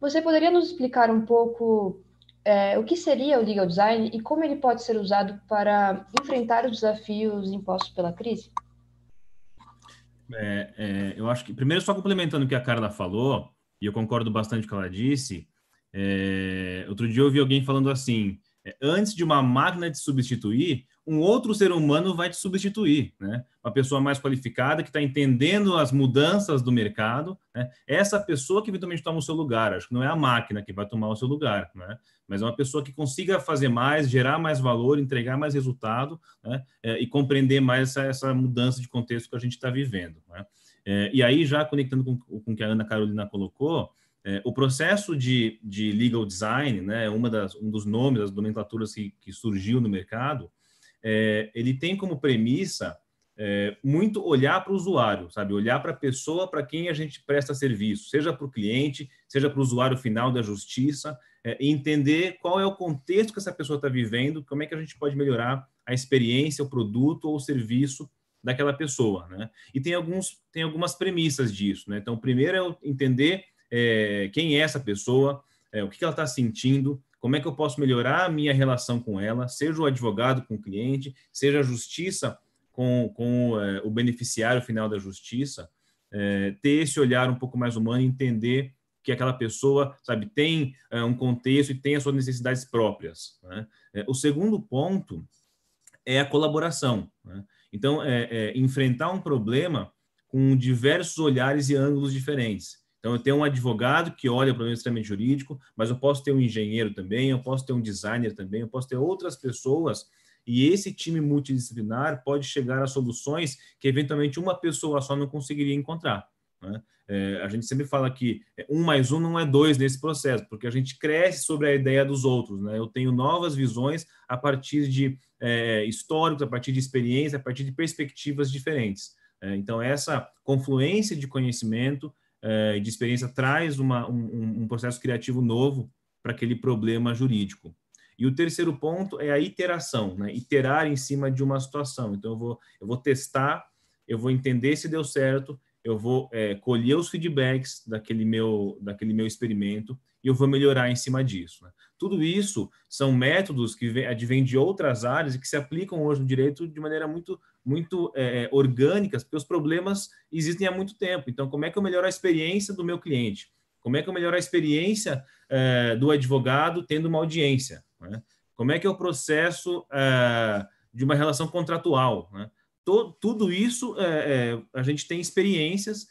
Você poderia nos explicar um pouco é, o que seria o legal design e como ele pode ser usado para enfrentar os desafios impostos pela crise? É, é, eu acho que, primeiro, só complementando o que a Carla falou, e eu concordo bastante com o que ela disse, é, outro dia eu ouvi alguém falando assim Antes de uma máquina te substituir, um outro ser humano vai te substituir, né? Uma pessoa mais qualificada que está entendendo as mudanças do mercado, né? Essa pessoa que eventualmente toma o seu lugar, acho que não é a máquina que vai tomar o seu lugar, né? Mas é uma pessoa que consiga fazer mais, gerar mais valor, entregar mais resultado, né? É, e compreender mais essa, essa mudança de contexto que a gente está vivendo, né? É, e aí já conectando com, com o que a Ana Carolina colocou, é, o processo de, de legal design, né, uma das, um dos nomes, das nomenclaturas que, que surgiu no mercado, é, ele tem como premissa é, muito olhar para o usuário, sabe? Olhar para a pessoa para quem a gente presta serviço, seja para o cliente, seja para o usuário final da justiça, é, e entender qual é o contexto que essa pessoa está vivendo, como é que a gente pode melhorar a experiência, o produto ou o serviço daquela pessoa, né? E tem, alguns, tem algumas premissas disso, né? Então, primeiro é entender é, quem é essa pessoa, é, o que ela está sentindo, como é que eu posso melhorar a minha relação com ela, seja o advogado com o cliente, seja a justiça com, com é, o beneficiário final da justiça, é, ter esse olhar um pouco mais humano e entender que aquela pessoa, sabe, tem é, um contexto e tem as suas necessidades próprias. Né? É, o segundo ponto é a colaboração. Né? Então, enfrentar um problema com diversos olhares e ângulos diferentes. Então, eu tenho um advogado que olha para o extremamente jurídico, mas eu posso ter um engenheiro também, eu posso ter um designer também, eu posso ter outras pessoas. E esse time multidisciplinar pode chegar a soluções que, eventualmente, uma pessoa só não conseguiria encontrar. Né? É, a gente sempre fala que um mais um não é dois nesse processo, porque a gente cresce sobre a ideia dos outros. Né? Eu tenho novas visões a partir de é, históricos, a partir de experiência, a partir de perspectivas diferentes. É, então, essa confluência de conhecimento é, de experiência traz uma, um, um processo criativo novo para aquele problema jurídico. E o terceiro ponto é a iteração, né? iterar em cima de uma situação. Então, eu vou, eu vou testar, eu vou entender se deu certo, eu vou é, colher os feedbacks daquele meu, daquele meu experimento e eu vou melhorar em cima disso. Né? Tudo isso são métodos que advêm de outras áreas e que se aplicam hoje no direito de maneira muito, muito é, é, orgânica, porque os problemas existem há muito tempo. Então, como é que eu melhoro a experiência do meu cliente? Como é que eu melhoro a experiência é, do advogado tendo uma audiência? Né? Como é que é o processo é, de uma relação contratual? Né? tudo isso é, é, a gente tem experiências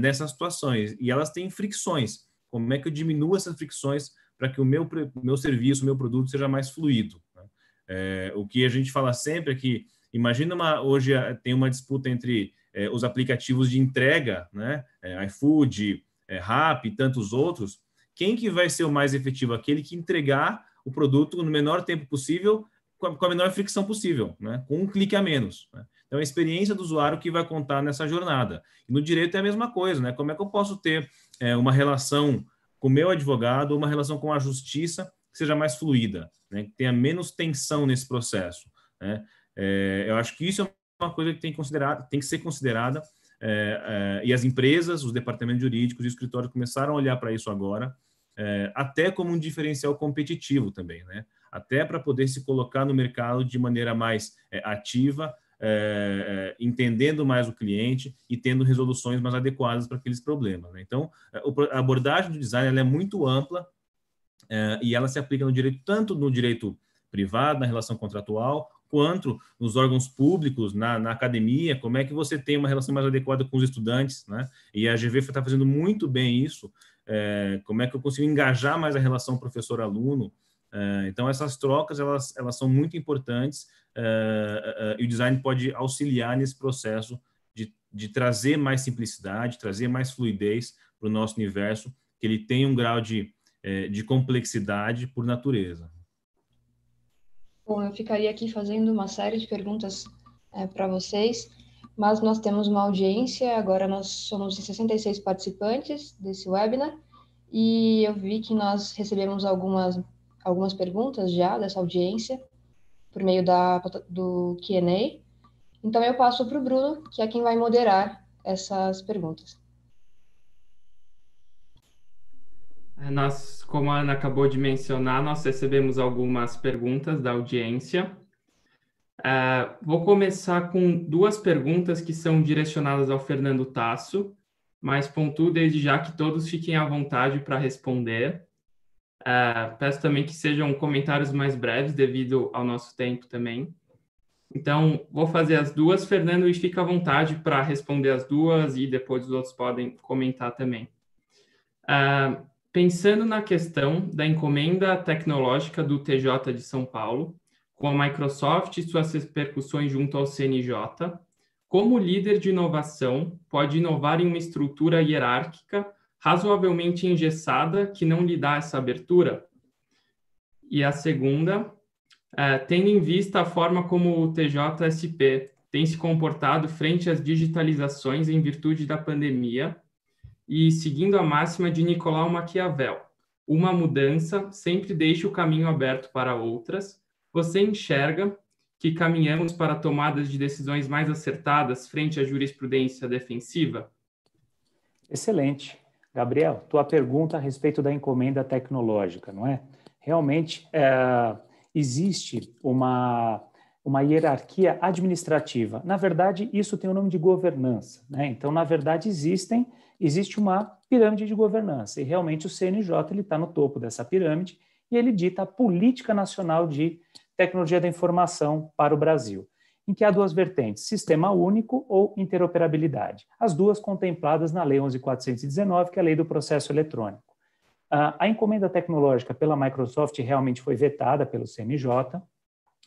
nessas situações e elas têm fricções. Como é que eu diminuo essas fricções para que o meu, meu serviço, meu produto seja mais fluido? Né? É, o que a gente fala sempre é que, imagina uma, hoje eh, tem uma disputa entre é, os aplicativos de entrega, né? É, iFood, é, Rap e tantos outros. Quem que vai ser o mais efetivo? Aquele que entregar o produto no menor tempo possível, com a, com a menor fricção possível, né? com um clique a menos. Né? Então, é a experiência do usuário que vai contar nessa jornada. E no direito é a mesma coisa, né? Como é que eu posso ter é, uma relação com o meu advogado ou uma relação com a justiça que seja mais fluida, né? que tenha menos tensão nesse processo. Né? É, eu acho que isso é uma coisa que tem, considerado, tem que ser considerada é, é, e as empresas, os departamentos jurídicos e escritórios começaram a olhar para isso agora, é, até como um diferencial competitivo também, né? até para poder se colocar no mercado de maneira mais é, ativa é, é, entendendo mais o cliente e tendo resoluções mais adequadas para aqueles problemas. Né? Então, é, a abordagem do design é muito ampla é, e ela se aplica no direito tanto no direito privado, na relação contratual, quanto nos órgãos públicos, na, na, academia, como é que você tem uma relação mais adequada com os estudantes, né? E a GV está fazendo muito bem isso, é, como é que eu consigo engajar mais a relação professor-aluno eh, então essas trocas elas, elas são muito importantes eh, eh, e o design pode auxiliar nesse processo de, de trazer mais simplicidade, trazer mais fluidez para o nosso universo, que ele tem um grau de, de complexidade por natureza. Bom, eu ficaria aqui fazendo uma série de perguntas é, para vocês, mas nós temos uma audiência, agora nós somos 66 participantes desse webinar, e eu vi que nós recebemos algumas algumas perguntas já dessa audiência por meio da, do Q&A. Então eu passo para o Bruno, que é quem vai moderar essas perguntas. É, nós, como a Ana acabou de mencionar, nós recebemos algumas perguntas da audiência. Uh, vou começar com duas perguntas que são direcionadas ao Fernando Tasso, mas pontuo desde já que todos fiquem à vontade para responder. Uh, peço também que sejam comentários mais breves, devido ao nosso tempo também. Então, vou fazer as duas. Fernando, e fica à vontade para responder as duas e depois os outros podem comentar também. Uh, pensando na questão da encomenda tecnológica do TJ de São Paulo, com a Microsoft e suas repercussões junto ao CNJ, como líder de inovação pode inovar em uma estrutura hierárquica razoavelmente engessada que não lhe dá essa abertura? E a segunda, é, tendo em vista a forma como o TJSP tem se comportado frente às digitalizações em virtude da pandemia e seguindo a máxima de Nicolau Maquiavel, uma mudança sempre deixa o caminho aberto para outras, você enxerga que caminhamos para tomadas de decisões mais acertadas frente à jurisprudência defensiva? Excelente. Gabriel, tua pergunta a respeito da encomenda tecnológica, não é? Realmente é, existe uma, uma hierarquia administrativa. Na verdade, isso tem o nome de governança. Né? Então, na verdade, existem existe uma pirâmide de governança e realmente o CNJ ele está no topo dessa pirâmide e ele dita a política nacional de tecnologia da informação para o Brasil em que há duas vertentes, sistema único ou interoperabilidade, as duas contempladas na Lei 11.419, que é a Lei do Processo Eletrônico. Ah, a encomenda tecnológica pela Microsoft realmente foi vetada pelo CNJ,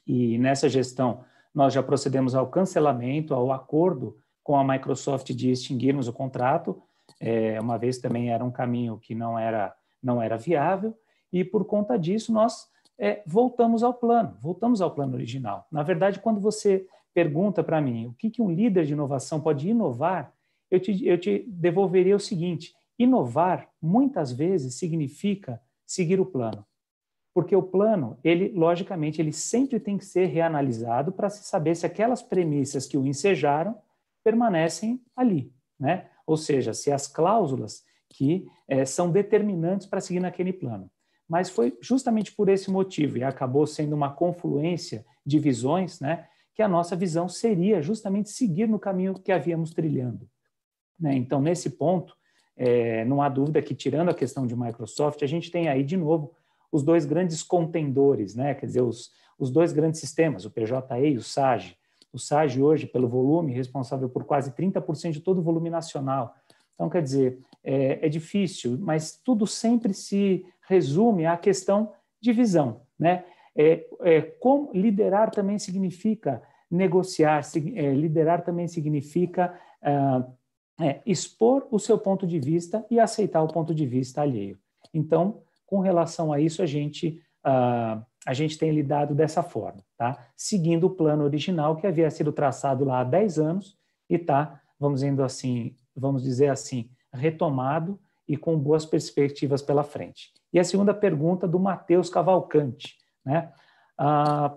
e nessa gestão nós já procedemos ao cancelamento, ao acordo com a Microsoft de extinguirmos o contrato, é, uma vez também era um caminho que não era, não era viável, e por conta disso nós é, voltamos ao plano, voltamos ao plano original. Na verdade, quando você pergunta para mim o que, que um líder de inovação pode inovar, eu te, eu te devolveria o seguinte: inovar muitas vezes significa seguir o plano, porque o plano, ele logicamente, ele sempre tem que ser reanalisado para se saber se aquelas premissas que o ensejaram permanecem ali, né? Ou seja, se as cláusulas que é, são determinantes para seguir naquele plano mas foi justamente por esse motivo e acabou sendo uma confluência de visões, né, que a nossa visão seria justamente seguir no caminho que havíamos trilhando. Né? Então, nesse ponto, é, não há dúvida que, tirando a questão de Microsoft, a gente tem aí, de novo, os dois grandes contendores, né? quer dizer, os, os dois grandes sistemas, o PJE e o SAGE. O SAGE hoje, pelo volume, responsável por quase 30% de todo o volume nacional. Então, quer dizer, é, é difícil, mas tudo sempre se resume à questão de visão. Né? É, é, como liderar também significa negociar, é, liderar também significa ah, é, expor o seu ponto de vista e aceitar o ponto de vista alheio. Então, com relação a isso, a gente, uh, a gente tem lidado dessa forma, tá? seguindo o plano original que havia sido traçado lá há 10 anos e está, vamos, indo assim, vamos dizer assim, retomado e com boas perspectivas pela frente. E a segunda pergunta do Matheus Cavalcante. Né? Ah,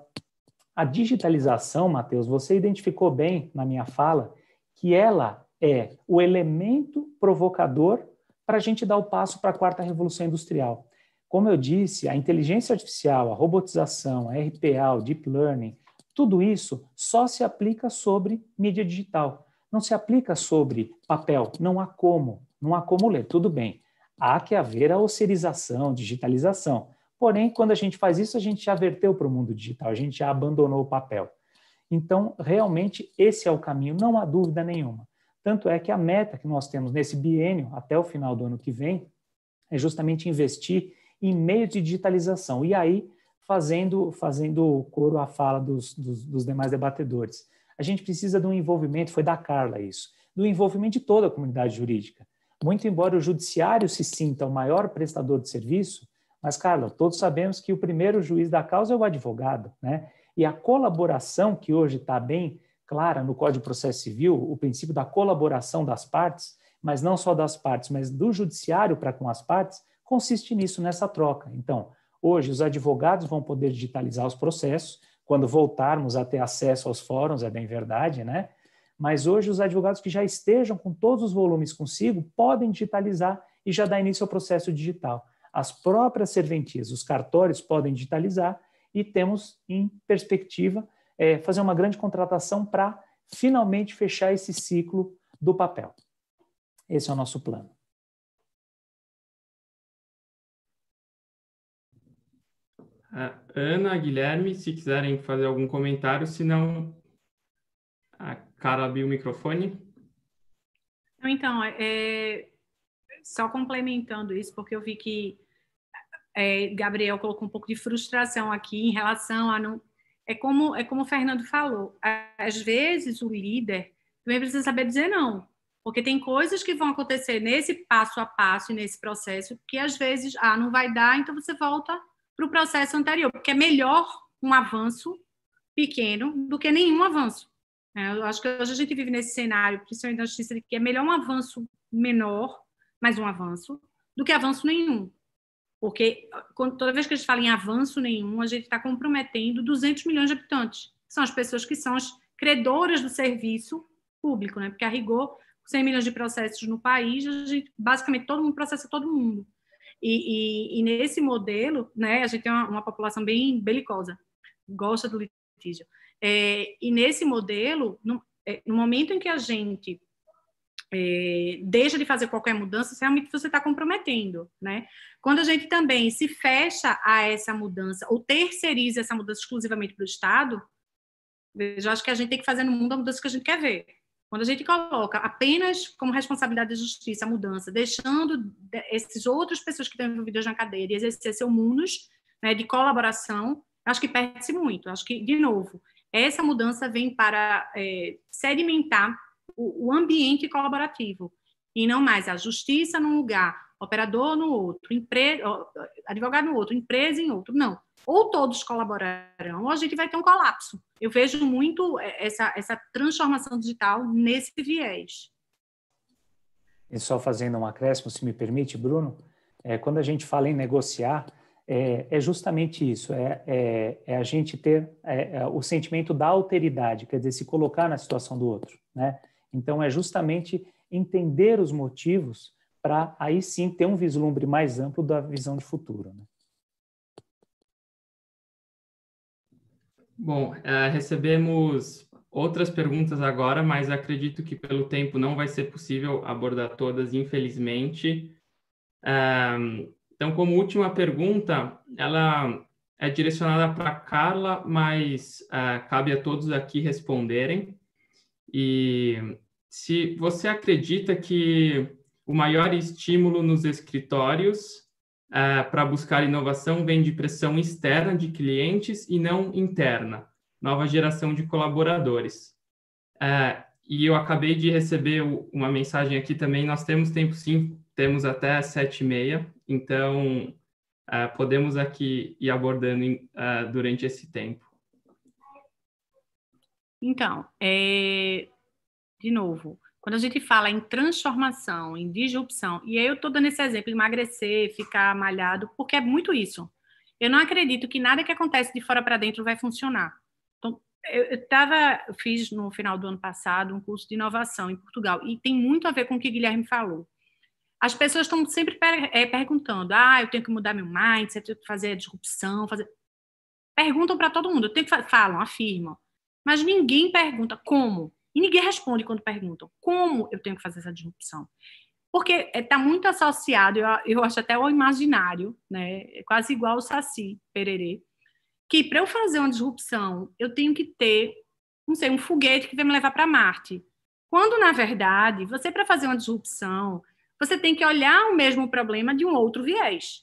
a digitalização, Matheus, você identificou bem na minha fala que ela é o elemento provocador para a gente dar o passo para a quarta revolução industrial. Como eu disse, a inteligência artificial, a robotização, a RPA, o deep learning, tudo isso só se aplica sobre mídia digital. Não se aplica sobre papel, não há como não acumulei. Tudo bem, há que haver a osserização, digitalização. Porém, quando a gente faz isso, a gente já verteu para o mundo digital, a gente já abandonou o papel. Então, realmente, esse é o caminho, não há dúvida nenhuma. Tanto é que a meta que nós temos nesse biênio, até o final do ano que vem, é justamente investir em meios de digitalização. E aí, fazendo, fazendo coro à fala dos, dos, dos demais debatedores, a gente precisa de um envolvimento, foi da Carla isso, do envolvimento de toda a comunidade jurídica. Muito embora o judiciário se sinta o maior prestador de serviço, mas, Carla, todos sabemos que o primeiro juiz da causa é o advogado, né? E a colaboração, que hoje está bem clara no Código de Processo Civil, o princípio da colaboração das partes, mas não só das partes, mas do judiciário para com as partes, consiste nisso, nessa troca. Então, hoje, os advogados vão poder digitalizar os processos, quando voltarmos a ter acesso aos fóruns, é bem verdade, né? Mas hoje os advogados que já estejam com todos os volumes consigo podem digitalizar e já dar início ao processo digital. As próprias serventias, os cartórios podem digitalizar e temos em perspectiva é, fazer uma grande contratação para finalmente fechar esse ciclo do papel. Esse é o nosso plano. Ana, Guilherme, se quiserem fazer algum comentário, se não, Cara abriu o microfone. Então, é, só complementando isso, porque eu vi que é, Gabriel colocou um pouco de frustração aqui em relação a não. É como, é como o Fernando falou, às vezes o líder também precisa saber dizer não, porque tem coisas que vão acontecer nesse passo a passo e nesse processo que às vezes, ah, não vai dar, então você volta para o processo anterior, porque é melhor um avanço pequeno do que nenhum avanço. É, eu acho que hoje a gente vive nesse cenário, principalmente na justiça, de que é melhor um avanço menor, mas um avanço, do que avanço nenhum. Porque toda vez que a gente fala em avanço nenhum, a gente está comprometendo 200 milhões de habitantes, que são as pessoas que são as credoras do serviço público, né? porque a rigor, 100 milhões de processos no país, a gente, basicamente todo mundo processa todo mundo. E, e, e nesse modelo, né, a gente tem uma, uma população bem belicosa, gosta do é, e nesse modelo, no, é, no, momento em que a gente é, deixa de fazer qualquer mudança, realmente você está comprometendo, né? Quando a gente também se fecha a essa mudança ou terceiriza essa mudança exclusivamente para o Estado, eu acho que a gente tem que fazer no mundo a mudança que a gente quer ver. Quando a gente coloca apenas como responsabilidade da justiça a mudança, deixando esses outros pessoas que estão envolvidas na cadeia de exercer seu munus né, de colaboração, acho que perde-se muito. Acho que, de novo, essa mudança vem para é, sedimentar o, o ambiente colaborativo e não mais a justiça num lugar, operador no outro, empre... advogado no outro, empresa em outro. Não. Ou todos colaborarão, ou a gente vai ter um colapso. Eu vejo muito é, essa, essa transformação digital nesse viés. E só fazendo um acréscimo, se me permite, Bruno, é, quando a gente fala em negociar, é, é justamente isso, é, é, é a gente ter é, é, o sentimento da alteridade, quer dizer, se colocar na situação do outro, né? Então, é justamente entender os motivos para aí sim ter um vislumbre mais amplo da visão de futuro, né? Bom, é, recebemos outras perguntas agora, mas acredito que pelo tempo não vai ser possível abordar todas, infelizmente. Então, como última pergunta, ela é direcionada para Carla, mas uh, cabe a todos aqui responderem. E se você acredita que o maior estímulo nos escritórios uh, é, para buscar inovação vem de pressão externa de clientes e não interna, nova geração de colaboradores. Uh, e eu acabei de receber uma mensagem aqui também. Nós temos tempo sim, temos até sete e meia. Então, uh, podemos aqui ir abordando uh, durante esse tempo. Então, é... de novo, quando a gente fala em transformação, em disrupção, e aí eu estou dando esse exemplo, emagrecer, ficar malhado, porque é muito isso. Eu não acredito que nada que acontece de fora para dentro vai funcionar. Então, eu, tava, eu fiz no final do ano passado um curso de inovação em Portugal, e tem muito a ver com o que o Guilherme falou as pessoas estão sempre per é, perguntando: ah, eu tenho que mudar meu mindset, eu tenho que fazer a disrupção, fazer. Perguntam para todo mundo, eu tenho que falam, afirmam. Mas ninguém pergunta como. E ninguém responde quando perguntam como eu tenho que fazer essa disrupção. Porque está eh, muito associado, eu, eu acho até o imaginário, né? É quase igual o Saci Pererê, que para eu fazer uma disrupção, eu tenho que ter, não sei, um foguete que vai me levar para Marte. Quando, na verdade, você para fazer uma disrupção, você tem que olhar o mesmo problema de um outro viés.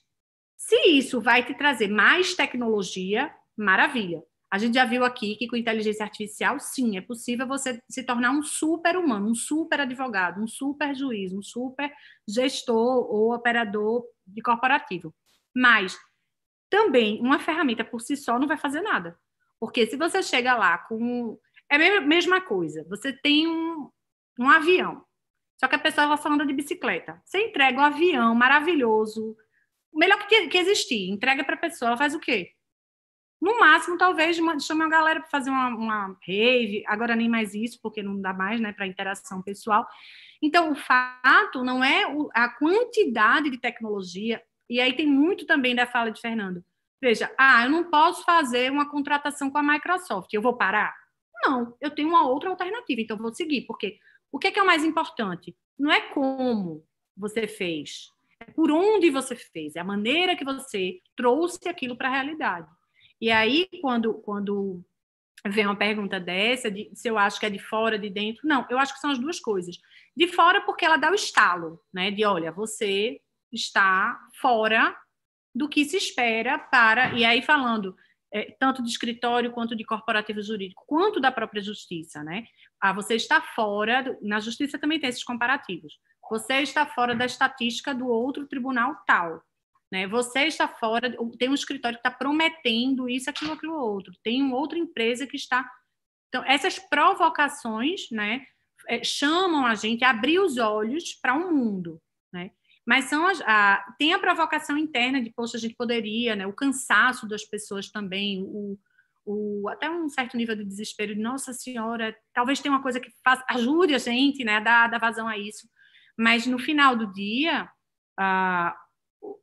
Se isso vai te trazer mais tecnologia, maravilha. A gente já viu aqui que com inteligência artificial, sim, é possível você se tornar um super humano, um super advogado, um super juiz, um super gestor ou operador de corporativo. Mas também uma ferramenta por si só não vai fazer nada. Porque se você chega lá com. É a mesma coisa, você tem um, um avião. Só que a pessoa estava falando de bicicleta. Você entrega um avião maravilhoso, o melhor que, que existir, entrega para a pessoa, ela faz o quê? No máximo, talvez, chame a galera para fazer uma, uma rave, agora nem mais isso, porque não dá mais né, para interação pessoal. Então, o fato não é a quantidade de tecnologia, e aí tem muito também da fala de Fernando. Veja, ah, eu não posso fazer uma contratação com a Microsoft, eu vou parar? Não, eu tenho uma outra alternativa, então vou seguir, porque o que é, que é o mais importante? Não é como você fez, é por onde você fez, é a maneira que você trouxe aquilo para a realidade. E aí, quando, quando vem uma pergunta dessa, de, se eu acho que é de fora, de dentro, não, eu acho que são as duas coisas. De fora, porque ela dá o estalo, né? De olha, você está fora do que se espera para. E aí, falando é, tanto de escritório, quanto de corporativo jurídico, quanto da própria justiça, né? Ah, você está fora. Do... Na justiça também tem esses comparativos. Você está fora da estatística do outro tribunal tal. Né? Você está fora. Tem um escritório que está prometendo isso, aquilo, aquilo, outro. Tem uma outra empresa que está. Então, essas provocações né, é, chamam a gente a abrir os olhos para o um mundo. Né? Mas são as, tem a provocação interna de, poxa, a gente poderia, né, o cansaço das pessoas também, o, o, até um certo nível de desespero de, nossa senhora, talvez tenha uma coisa que faz ajude a gente, né, dar, dar vazão a isso. Mas no final do dia, ah,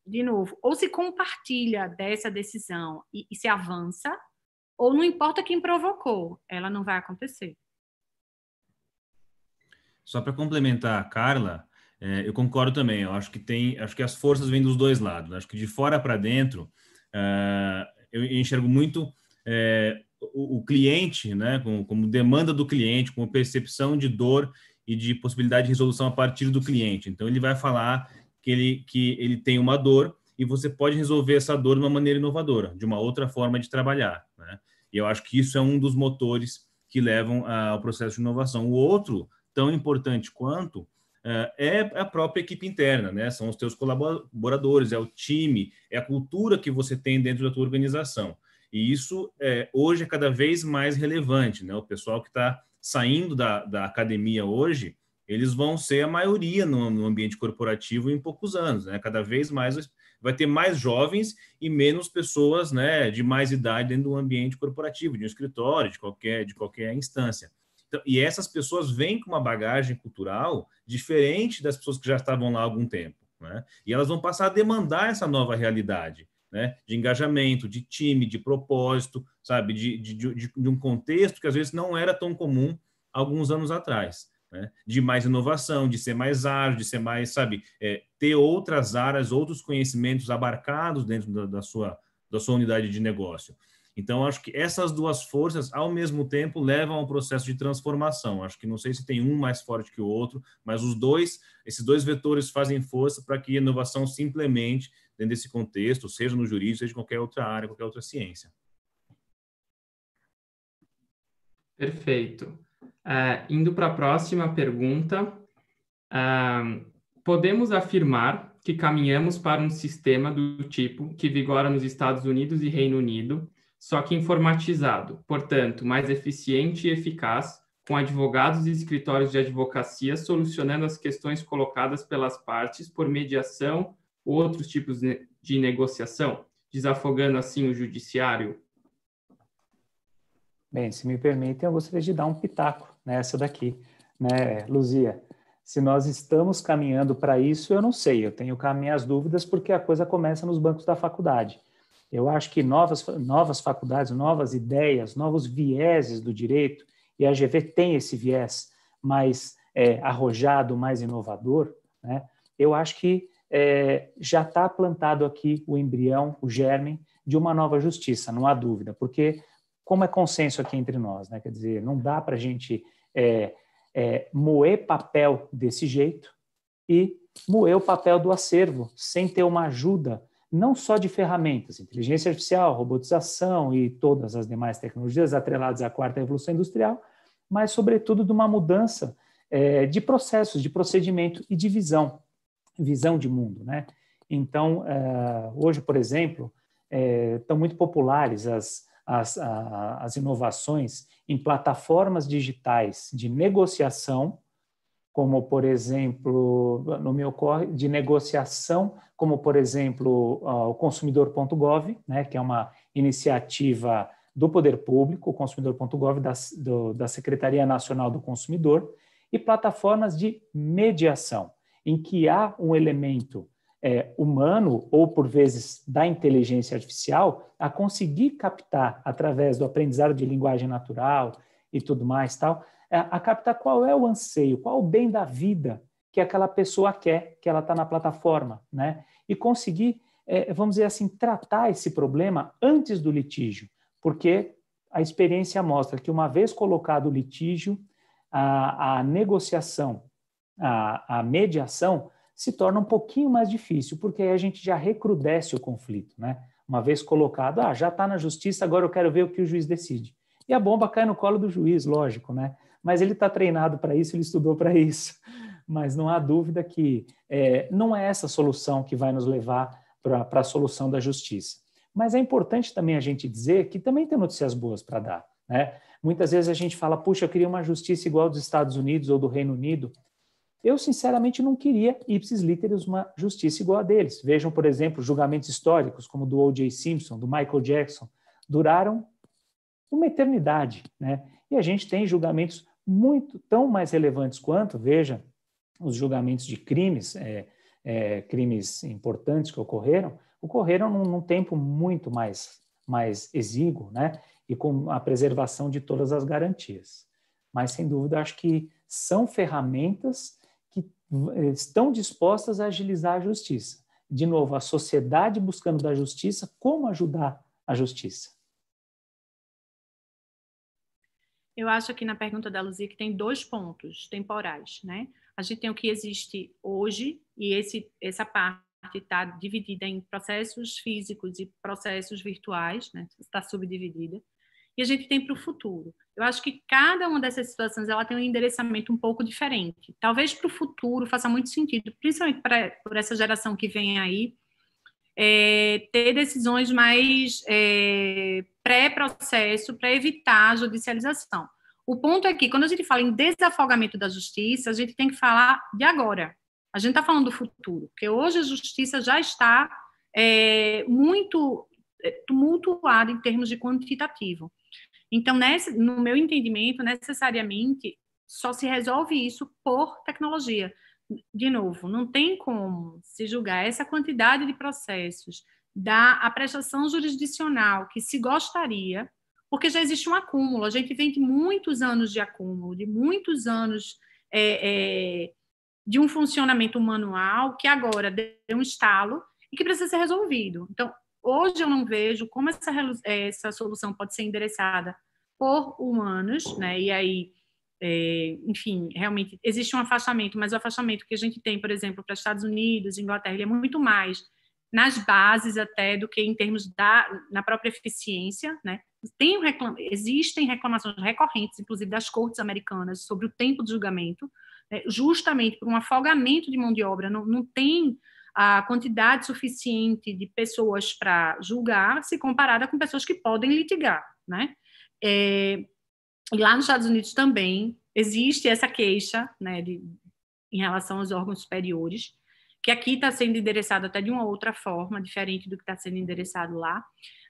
de novo, ou se compartilha dessa decisão e, e se avança, ou não importa quem provocou, ela não vai acontecer. Só para complementar a Carla, é, eu concordo também. Eu acho que tem, acho que as forças vêm dos dois lados. Acho que de fora para dentro, uh, eu enxergo muito é, o, o, cliente, né, como, como demanda do cliente, como percepção de dor e de possibilidade de resolução a partir do cliente. Então, ele vai falar que ele, que ele tem uma dor e você pode resolver essa dor de uma maneira inovadora, de uma outra forma de trabalhar. Né? E eu acho que isso é um dos motores que levam ao processo de inovação. O outro, tão importante quanto, eh, é a própria equipe interna, né? São os teus colaboradores, é o time, é a cultura que você tem dentro da tua organização. E isso é, hoje é cada vez mais relevante, né? O pessoal que está saindo da, da academia hoje, eles vão ser a maioria no, no, ambiente corporativo em poucos anos, né? Cada vez mais vai ter mais jovens e menos pessoas, né, de mais idade dentro do ambiente corporativo, de um escritório, de qualquer, de qualquer instância. Então, e essas pessoas vêm com uma bagagem cultural diferente das pessoas que já estavam lá há algum tempo, né? E elas vão passar a demandar essa nova realidade né? De engajamento, de time, de propósito, sabe? De, de, de, de um contexto que às vezes não era tão comum alguns anos atrás. Né? De mais inovação, de ser mais ágil, de ser mais, sabe, é, ter outras áreas, outros conhecimentos abarcados dentro da, da, sua, da sua unidade de negócio. Então, acho que essas duas forças, ao mesmo tempo, levam ao um processo de transformação. Acho que não sei se tem um mais forte que o outro, mas os dois, esses dois vetores fazem força para que a inovação se implemente dentro desse contexto, seja no jurídico, seja em qualquer outra área, qualquer outra ciência. Perfeito. Uh, indo para a próxima pergunta, uh, podemos afirmar que caminhamos para um sistema do tipo que vigora nos Estados Unidos e Reino Unido, só que informatizado, portanto, mais eficiente e eficaz, com advogados e escritórios de advocacia solucionando as questões colocadas pelas partes por mediação outros tipos de, negociação, desafogando assim o judiciário? Bem, se me permitem, eu gostaria de dar um pitaco nessa daqui, né, Luzia? Se nós estamos caminhando para isso, eu não sei, eu tenho minhas dúvidas porque a coisa começa nos bancos da faculdade. Eu acho que novas, novas faculdades, novas ideias, novos vieses do direito, e a GV tem esse viés mais é, arrojado, mais inovador, né? eu acho que é, já está plantado aqui o embrião, o germe de uma nova justiça, não há dúvida, porque como é consenso aqui entre nós, né? quer dizer, não dá para a gente é, é, moer papel desse jeito e moer o papel do acervo sem ter uma ajuda não só de ferramentas, inteligência artificial, robotização e todas as demais tecnologias atreladas à quarta revolução industrial, mas sobretudo de uma mudança é, de processos, de procedimento e de visão visão de mundo, né? Então, é, hoje, por exemplo, estão é, muito populares as, as, as inovações em plataformas digitais de negociação, como, por exemplo, no meu ocorre, de negociação, como, por exemplo, o consumidor.gov, né, que é uma iniciativa do poder público, o consumidor.gov da, da Secretaria Nacional do Consumidor, e plataformas de mediação em que há um elemento é, humano, ou por vezes da inteligência artificial, a conseguir captar, através do aprendizado de linguagem natural e tudo mais, tal, a, é, a captar qual é o anseio, qual o bem da vida que aquela pessoa quer, que ela está na plataforma, né? E conseguir, é, vamos dizer assim, tratar esse problema antes do litígio, porque a experiência mostra que uma vez colocado o litígio, a, a negociação a, a mediação se torna um pouquinho mais difícil, porque aí a gente já recrudesce o conflito, né? Uma vez colocado, ah, já está na justiça, agora eu quero ver o que o juiz decide. E a bomba cai no colo do juiz, lógico, né? Mas ele está treinado para isso, ele estudou para isso. Mas não há dúvida que é, não é essa solução que vai nos levar para a solução da justiça. Mas é importante também a gente dizer que também tem notícias boas para dar, né? Muitas vezes a gente fala, puxa, eu queria uma justiça igual dos Estados Unidos ou do Reino Unido. Eu, sinceramente, não queria, ipsis literis, uma justiça igual a deles. Vejam, por exemplo, julgamentos históricos, como do O.J. Simpson, do Michael Jackson, duraram uma eternidade, né? E a gente tem julgamentos muito, tão mais relevantes quanto, veja, os julgamentos de crimes, é, é, crimes importantes que ocorreram, ocorreram num, num tempo muito mais, mais exíguo, né? E com a preservação de todas as garantias. Mas, sem dúvida, acho que são ferramentas estão dispostas a agilizar a justiça. De novo, a sociedade buscando da justiça como ajudar a justiça. Eu acho aqui na pergunta da Luzia que tem dois pontos temporais, né? A gente tem o que existe hoje e esse essa parte está dividida em processos físicos e processos virtuais, né? Está subdividida e a gente tem para o futuro. Eu acho que cada uma dessas situações ela tem um endereçamento um pouco diferente. Talvez para o futuro faça muito sentido, principalmente para por essa geração que vem aí, é, ter decisões mais é, pré-processo para evitar a judicialização. O ponto é que, quando a gente fala em desafogamento da justiça, a gente tem que falar de agora. A gente está falando do futuro, porque hoje a justiça já está é, muito é, tumultuada em termos de quantitativo. Então, nessa, no meu entendimento, necessariamente só se resolve isso por tecnologia. De novo, não tem como se julgar essa quantidade de processos da a prestação jurisdicional que se gostaria, porque já existe um acúmulo. A gente vem de muitos anos de acúmulo, de muitos anos é, é, de um funcionamento manual que agora deu um estalo e que precisa ser resolvido. Então, Hoje eu não vejo como essa, eh, essa solução pode ser endereçada por humanos, né? E aí, é, enfim, realmente existe um afastamento, mas o afastamento que a gente tem, por exemplo, para Estados Unidos, Inglaterra, ele é muito mais nas bases até do que em termos da na própria eficiência, né? Tem existem reclamações recorrentes, inclusive das cortes americanas, sobre o tempo de julgamento, né? justamente por um afogamento de mão de obra. Não, não tem a quantidade suficiente de pessoas para julgar se comparada com pessoas que podem litigar, né? É, e lá nos Estados Unidos também existe essa queixa, né, de, em relação aos órgãos superiores, que aqui está sendo endereçado até de uma outra forma, diferente do que está sendo endereçado lá.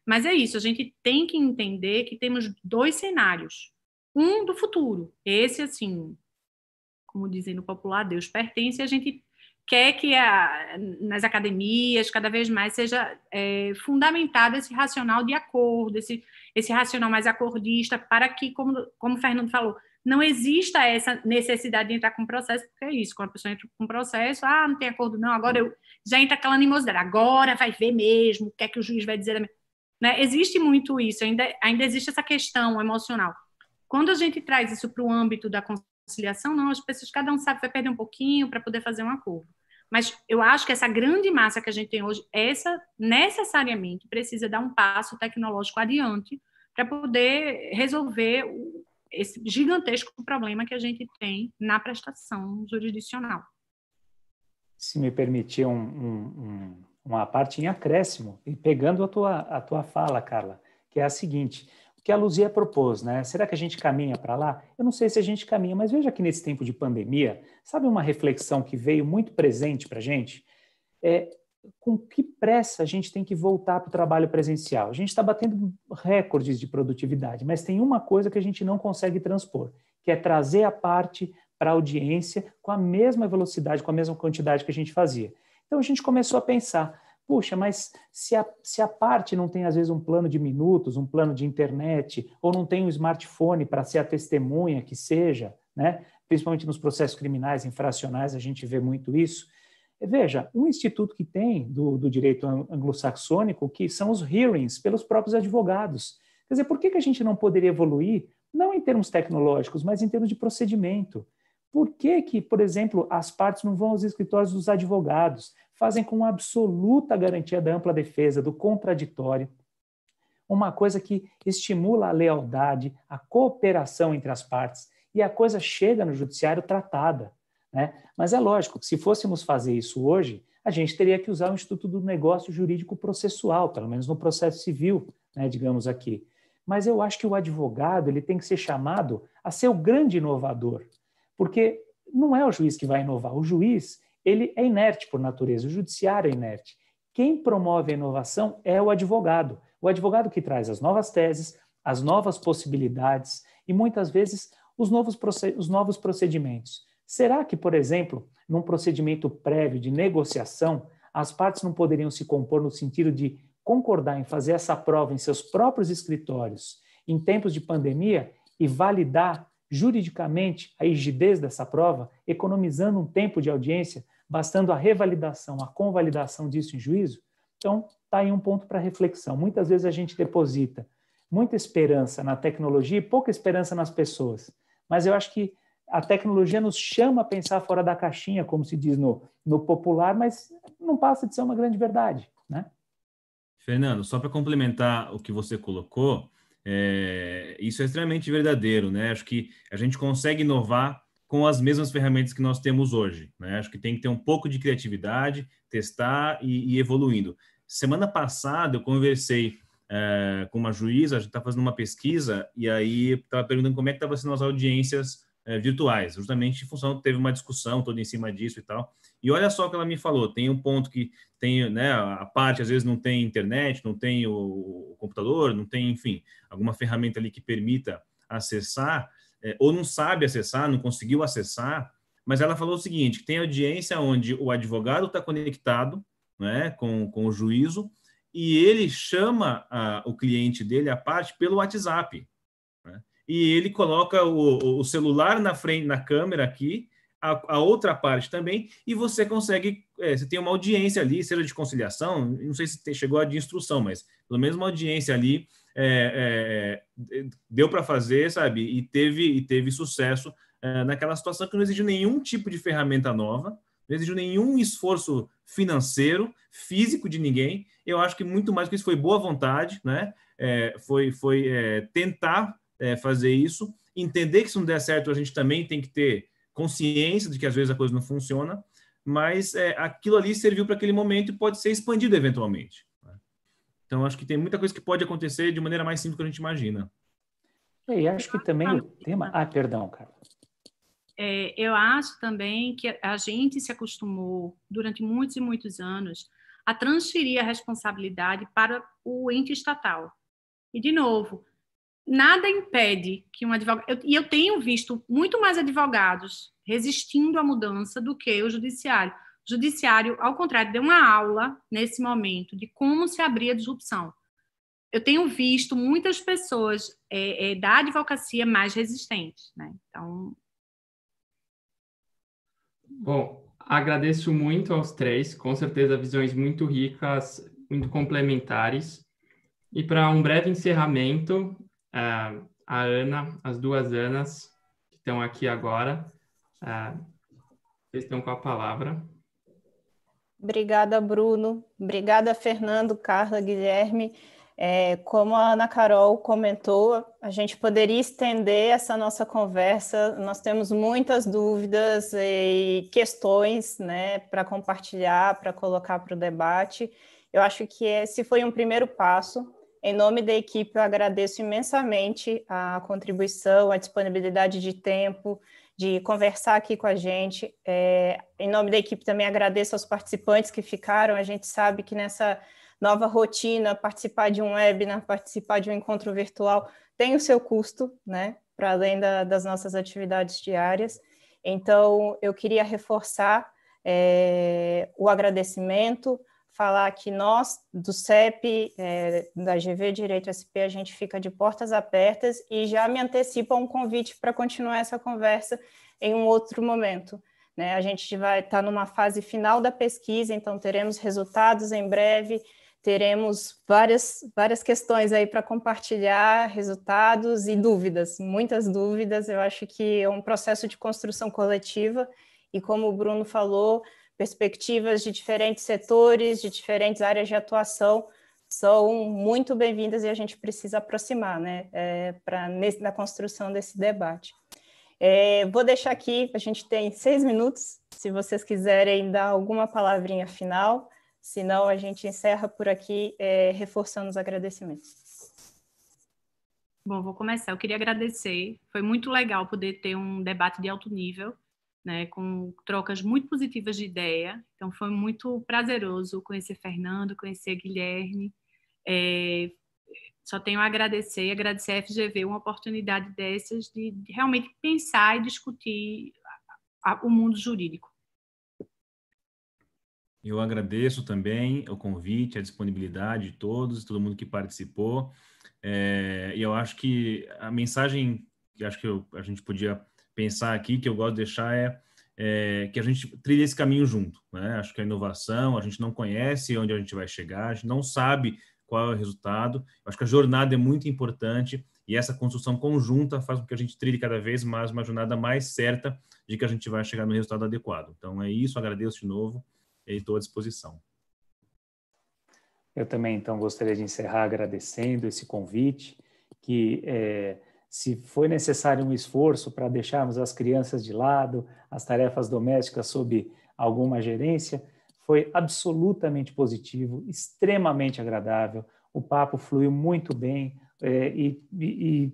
Mas é isso, a gente tem que entender que temos dois cenários. Um do futuro, esse assim, como dizem no popular, Deus pertence, a gente quer que a, nas academias cada vez mais seja é, fundamentado esse racional de acordo, esse, esse racional mais acordista, para que, como, como o Fernando falou, não exista essa necessidade de entrar com processo, porque é isso, quando a pessoa entra com processo, ah, não tem acordo não, agora eu uhum. já entra aquela animosidade, agora vai ver mesmo, o que é que o juiz vai dizer. Né? Existe muito isso, ainda, ainda existe essa questão emocional. Quando a gente traz isso para o âmbito da conciliação, não. As pessoas, cada um sabe, vai perder um pouquinho para poder fazer uma curva. Mas eu acho que essa grande massa que a gente tem hoje, essa necessariamente precisa dar um passo tecnológico adiante para poder resolver esse gigantesco problema que a gente tem na prestação jurisdicional. Se me permitir um, um, um, uma parte em acréscimo, e pegando a tua, a tua fala, Carla, que é a seguinte: que a Luzia propôs, né? Será que a gente caminha para lá? Eu não sei se a gente caminha, mas veja que nesse tempo de pandemia, sabe uma reflexão que veio muito presente para a gente? É, com que pressa a gente tem que voltar para o trabalho presencial? A gente está batendo recordes de produtividade, mas tem uma coisa que a gente não consegue transpor, que é trazer a parte para a audiência com a mesma velocidade, com a mesma quantidade que a gente fazia. Então a gente começou a pensar, Puxa, mas se a, se a parte não tem, às vezes, um plano de minutos, um plano de internet, ou não tem um smartphone para ser a testemunha que seja, né? principalmente nos processos criminais, infracionais, a gente vê muito isso. Veja, um instituto que tem do, do direito anglo-saxônico, que são os hearings pelos próprios advogados. Quer dizer, por que, que a gente não poderia evoluir, não em termos tecnológicos, mas em termos de procedimento? Por que, que, por exemplo, as partes não vão aos escritórios dos advogados? fazem com absoluta garantia da ampla defesa, do contraditório, uma coisa que estimula a lealdade, a cooperação entre as partes, e a coisa chega no judiciário tratada. Né? Mas é lógico que se fôssemos fazer isso hoje, a gente teria que usar o Instituto do Negócio Jurídico Processual, pelo menos no processo civil, né, digamos aqui. Mas eu acho que o advogado ele tem que ser chamado a ser o grande inovador, porque não é o juiz que vai inovar, o juiz ele é inerte por natureza, o judiciário é inerte. Quem promove a inovação é o advogado. O advogado que traz as novas teses, as novas possibilidades e muitas vezes os novos, os novos procedimentos. Será que, por exemplo, num procedimento prévio de negociação, as partes não poderiam se compor no sentido de concordar em fazer essa prova em seus próprios escritórios em tempos de pandemia e validar juridicamente a rigidez dessa prova, economizando um tempo de audiência bastando a revalidação, a convalidação disso em juízo? Então, está aí um ponto para reflexão. Muitas vezes a gente deposita muita esperança na tecnologia e pouca esperança nas pessoas. Mas eu acho que a tecnologia nos chama a pensar fora da caixinha, como se diz no, no popular, mas não passa de ser uma grande verdade, né? Fernando, só para complementar o que você colocou, é, isso é extremamente verdadeiro, né? Acho que a gente consegue inovar com as mesmas ferramentas que nós temos hoje. Né? Acho que tem que ter um pouco de criatividade, testar e, e evoluindo. Semana passada eu conversei é, com uma juíza, a gente está fazendo uma pesquisa e aí estava perguntando como é que estava sendo as audiências é, virtuais, justamente em função teve uma discussão toda em cima disso e tal. E olha só o que ela me falou. Tem um ponto que tem, né, a parte às vezes não tem internet, não tem o, o computador, não tem, enfim, alguma ferramenta ali que permita acessar é, ou não sabe acessar, não conseguiu acessar, mas ela falou o seguinte: tem audiência onde o advogado está conectado né, com, com o juízo e ele chama a, o cliente dele à parte pelo WhatsApp. Né, e ele coloca o, o, celular na frente, na câmera aqui, a, a outra parte também, e você consegue, é, você tem uma audiência ali, seja de conciliação, não sei se te, chegou a de instrução, mas pelo menos uma audiência ali é, é, é, deu para fazer, sabe? E teve, e teve sucesso é, naquela situação que não exigiu nenhum tipo de ferramenta nova, não exigiu nenhum esforço financeiro, físico de ninguém. Eu acho que muito mais que isso foi boa vontade, né? É, foi foi é, tentar fazer isso, entender que se não der certo a gente também tem que ter consciência de que às vezes a coisa não funciona, mas aquilo ali serviu para aquele momento e pode ser expandido eventualmente. Então, acho que tem muita coisa que pode acontecer de maneira mais simples do que a gente imagina. É, e acho que também o tema. Ah, perdão, cara. É, eu acho também que a gente se acostumou durante muitos e muitos anos a transferir a responsabilidade para o ente estatal. E, de novo, nada impede que um advogado. Eu, e eu tenho visto muito mais advogados resistindo à mudança do que o judiciário judiciário, ao contrário, deu uma aula nesse momento de como se abrir a disrupção. Eu tenho visto muitas pessoas é, é, da advocacia mais resistentes, né? Então. Bom, agradeço muito aos três, com certeza visões muito ricas, muito complementares. E para um breve encerramento, uh, a Ana, as duas Anas que estão aqui agora, uh, vocês estão com a palavra. Obrigada, Bruno. Obrigada, Fernando, Carla, Guilherme. É, como a Ana Carol comentou, a gente poderia estender essa nossa conversa. Nós temos muitas dúvidas e questões né, para compartilhar, para colocar para o debate. Eu acho que esse foi um primeiro passo. Em nome da equipe, eu agradeço imensamente a contribuição, a disponibilidade de tempo, de conversar aqui com a gente. É, em nome da equipe também agradeço aos participantes que ficaram. A gente sabe que nessa nova rotina, participar de um webinar, participar de um encontro virtual tem o seu custo, né? Para além da, das nossas atividades diárias. Então, eu queria reforçar é, o agradecimento falar que nós, do CEP, é, da GV Direito SP, a gente fica de portas abertas e já me antecipa um convite para continuar essa conversa em um outro momento. Né? A gente vai estar tá numa fase final da pesquisa, então teremos resultados em breve, teremos várias, várias questões aí para compartilhar, resultados e dúvidas, muitas dúvidas. Eu acho que é um processo de construção coletiva e, como o Bruno falou, perspectivas de diferentes setores, de diferentes áreas de atuação são muito bem-vindas e a gente precisa aproximar, né, é, para na construção desse debate. É, vou deixar aqui, a gente tem seis minutos, se vocês quiserem dar alguma palavrinha final, senão a gente encerra por aqui, é, reforçando os agradecimentos. Bom, vou começar. Eu queria agradecer, foi muito legal poder ter um debate de alto nível né, com trocas muito positivas de ideia. Então foi muito prazeroso conhecer Fernando, conhecer Guilherme. É, só tenho a agradecer, agradecer à FGV uma oportunidade dessas de, de realmente pensar e discutir a, a, o mundo jurídico. Eu agradeço também o convite, a disponibilidade de todos, todo mundo que participou. É, e eu acho que a mensagem que acho que eu, a gente podia pensar aqui, que eu gosto de deixar, é, é que a gente trilha esse caminho junto. Né? Acho que a inovação, a gente não conhece onde a gente vai chegar, a gente não sabe qual é o resultado. Acho que a jornada é muito importante e essa construção conjunta faz com que a gente trilhe cada vez mais uma jornada mais certa de que a gente vai chegar no resultado adequado. Então é isso, agradeço de novo e estou à disposição. Eu também, então, gostaria de encerrar agradecendo esse convite, que é, se foi necessário um esforço para deixarmos as crianças de lado, as tarefas domésticas sob alguma gerência, foi absolutamente positivo, extremamente agradável. O papo fluiu muito bem é, e, e,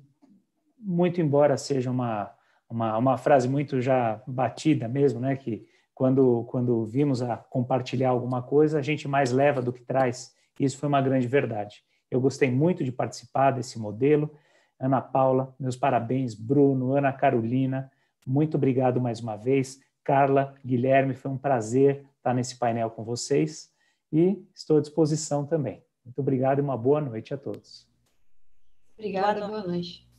muito embora seja uma, uma, uma, frase muito já batida mesmo, né, que quando, quando vimos a compartilhar alguma coisa, a gente mais leva do que traz. Isso foi uma grande verdade. Eu gostei muito de participar desse modelo, Ana Paula, meus parabéns, Bruno, Ana Carolina, muito obrigado mais uma vez. Carla, Guilherme, foi um prazer estar nesse painel com vocês e estou à disposição também. Muito obrigado e uma boa noite a todos. Obrigada, boa noite.